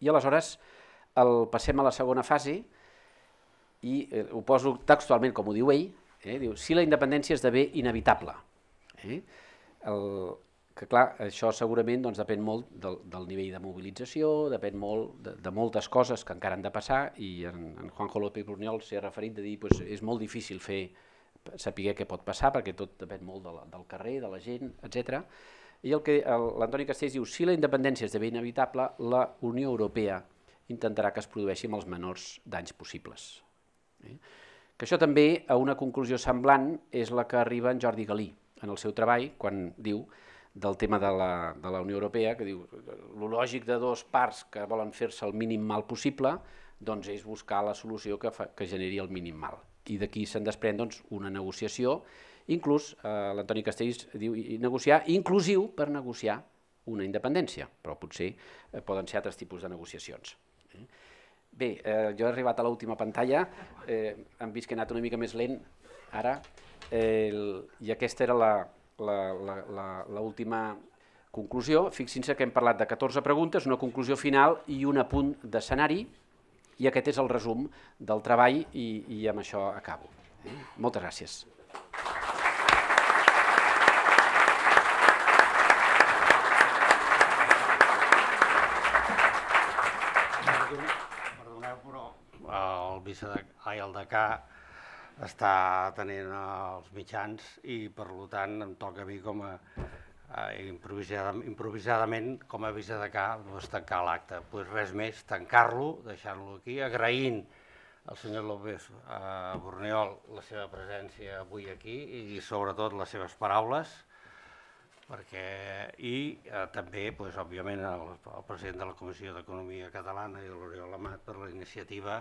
i aleshores el passem a la segona fase, i eh, ho poso textualment com ho diu ell, eh, diu, si la independència esdevé inevitable. Eh, el, que clar, això segurament doncs, depèn molt del, del nivell de mobilització, depèn molt de, de moltes coses que encara han de passar i en, en Juanjo López Bruniol s'hi ha referit de dir pues, és molt difícil fer saber què pot passar perquè tot depèn molt de la, del carrer, de la gent, etc. I el que l'Antoni Castells diu, si la independència esdevé inevitable, la Unió Europea intentarà que es produeixi amb els menors danys possibles. Eh? Que això també a una conclusió semblant és la que arriba en Jordi Galí en el seu treball, quan diu del tema de la, de la Unió Europea, que diu lo lògic de dos parts que volen fer-se el mínim mal possible, doncs és buscar la solució que, fa, que generi el mínim mal. I d'aquí se'n desprèn doncs, una negociació, inclús, eh, l'Antoni Castells diu negociar, inclusiu per negociar una independència, però potser eh, poden ser altres tipus de negociacions. Eh? Bé, eh, jo he arribat a l'última pantalla, eh, hem vist que he anat una mica més lent ara, eh, el, i aquesta era l'última conclusió. Fixin-se que hem parlat de 14 preguntes, una conclusió final i un apunt d'escenari, i aquest és el resum del treball i, i amb això acabo. Eh? Moltes gràcies. vice de, ai, el decà està tenint eh, els mitjans i per tant em toca a mi com a eh, improvisadament, improvisadament com a de cà doncs, tancar l'acte. Pues doncs res més, tancar-lo, deixar-lo aquí, agraint al senyor López a eh, Borneol la seva presència avui aquí i sobretot les seves paraules, perquè, i eh, també, pues, doncs, òbviament, el, el president de la Comissió d'Economia Catalana i l'Oriol Amat per la iniciativa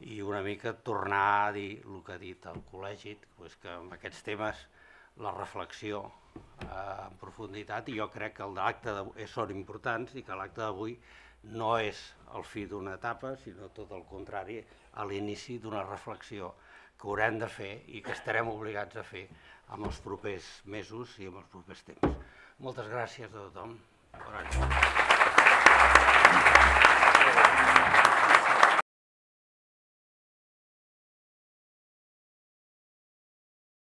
i una mica tornar a dir el que ha dit el col·legi, doncs que amb aquests temes la reflexió eh, en profunditat i jo crec que l'acte d'avui eh, són importants i que l'acte d'avui no és el fi d'una etapa, sinó tot el contrari, a l'inici d'una reflexió que haurem de fer i que estarem obligats a fer amb els propers mesos i amb els propers temps. Moltes gràcies a tothom. Bona nit.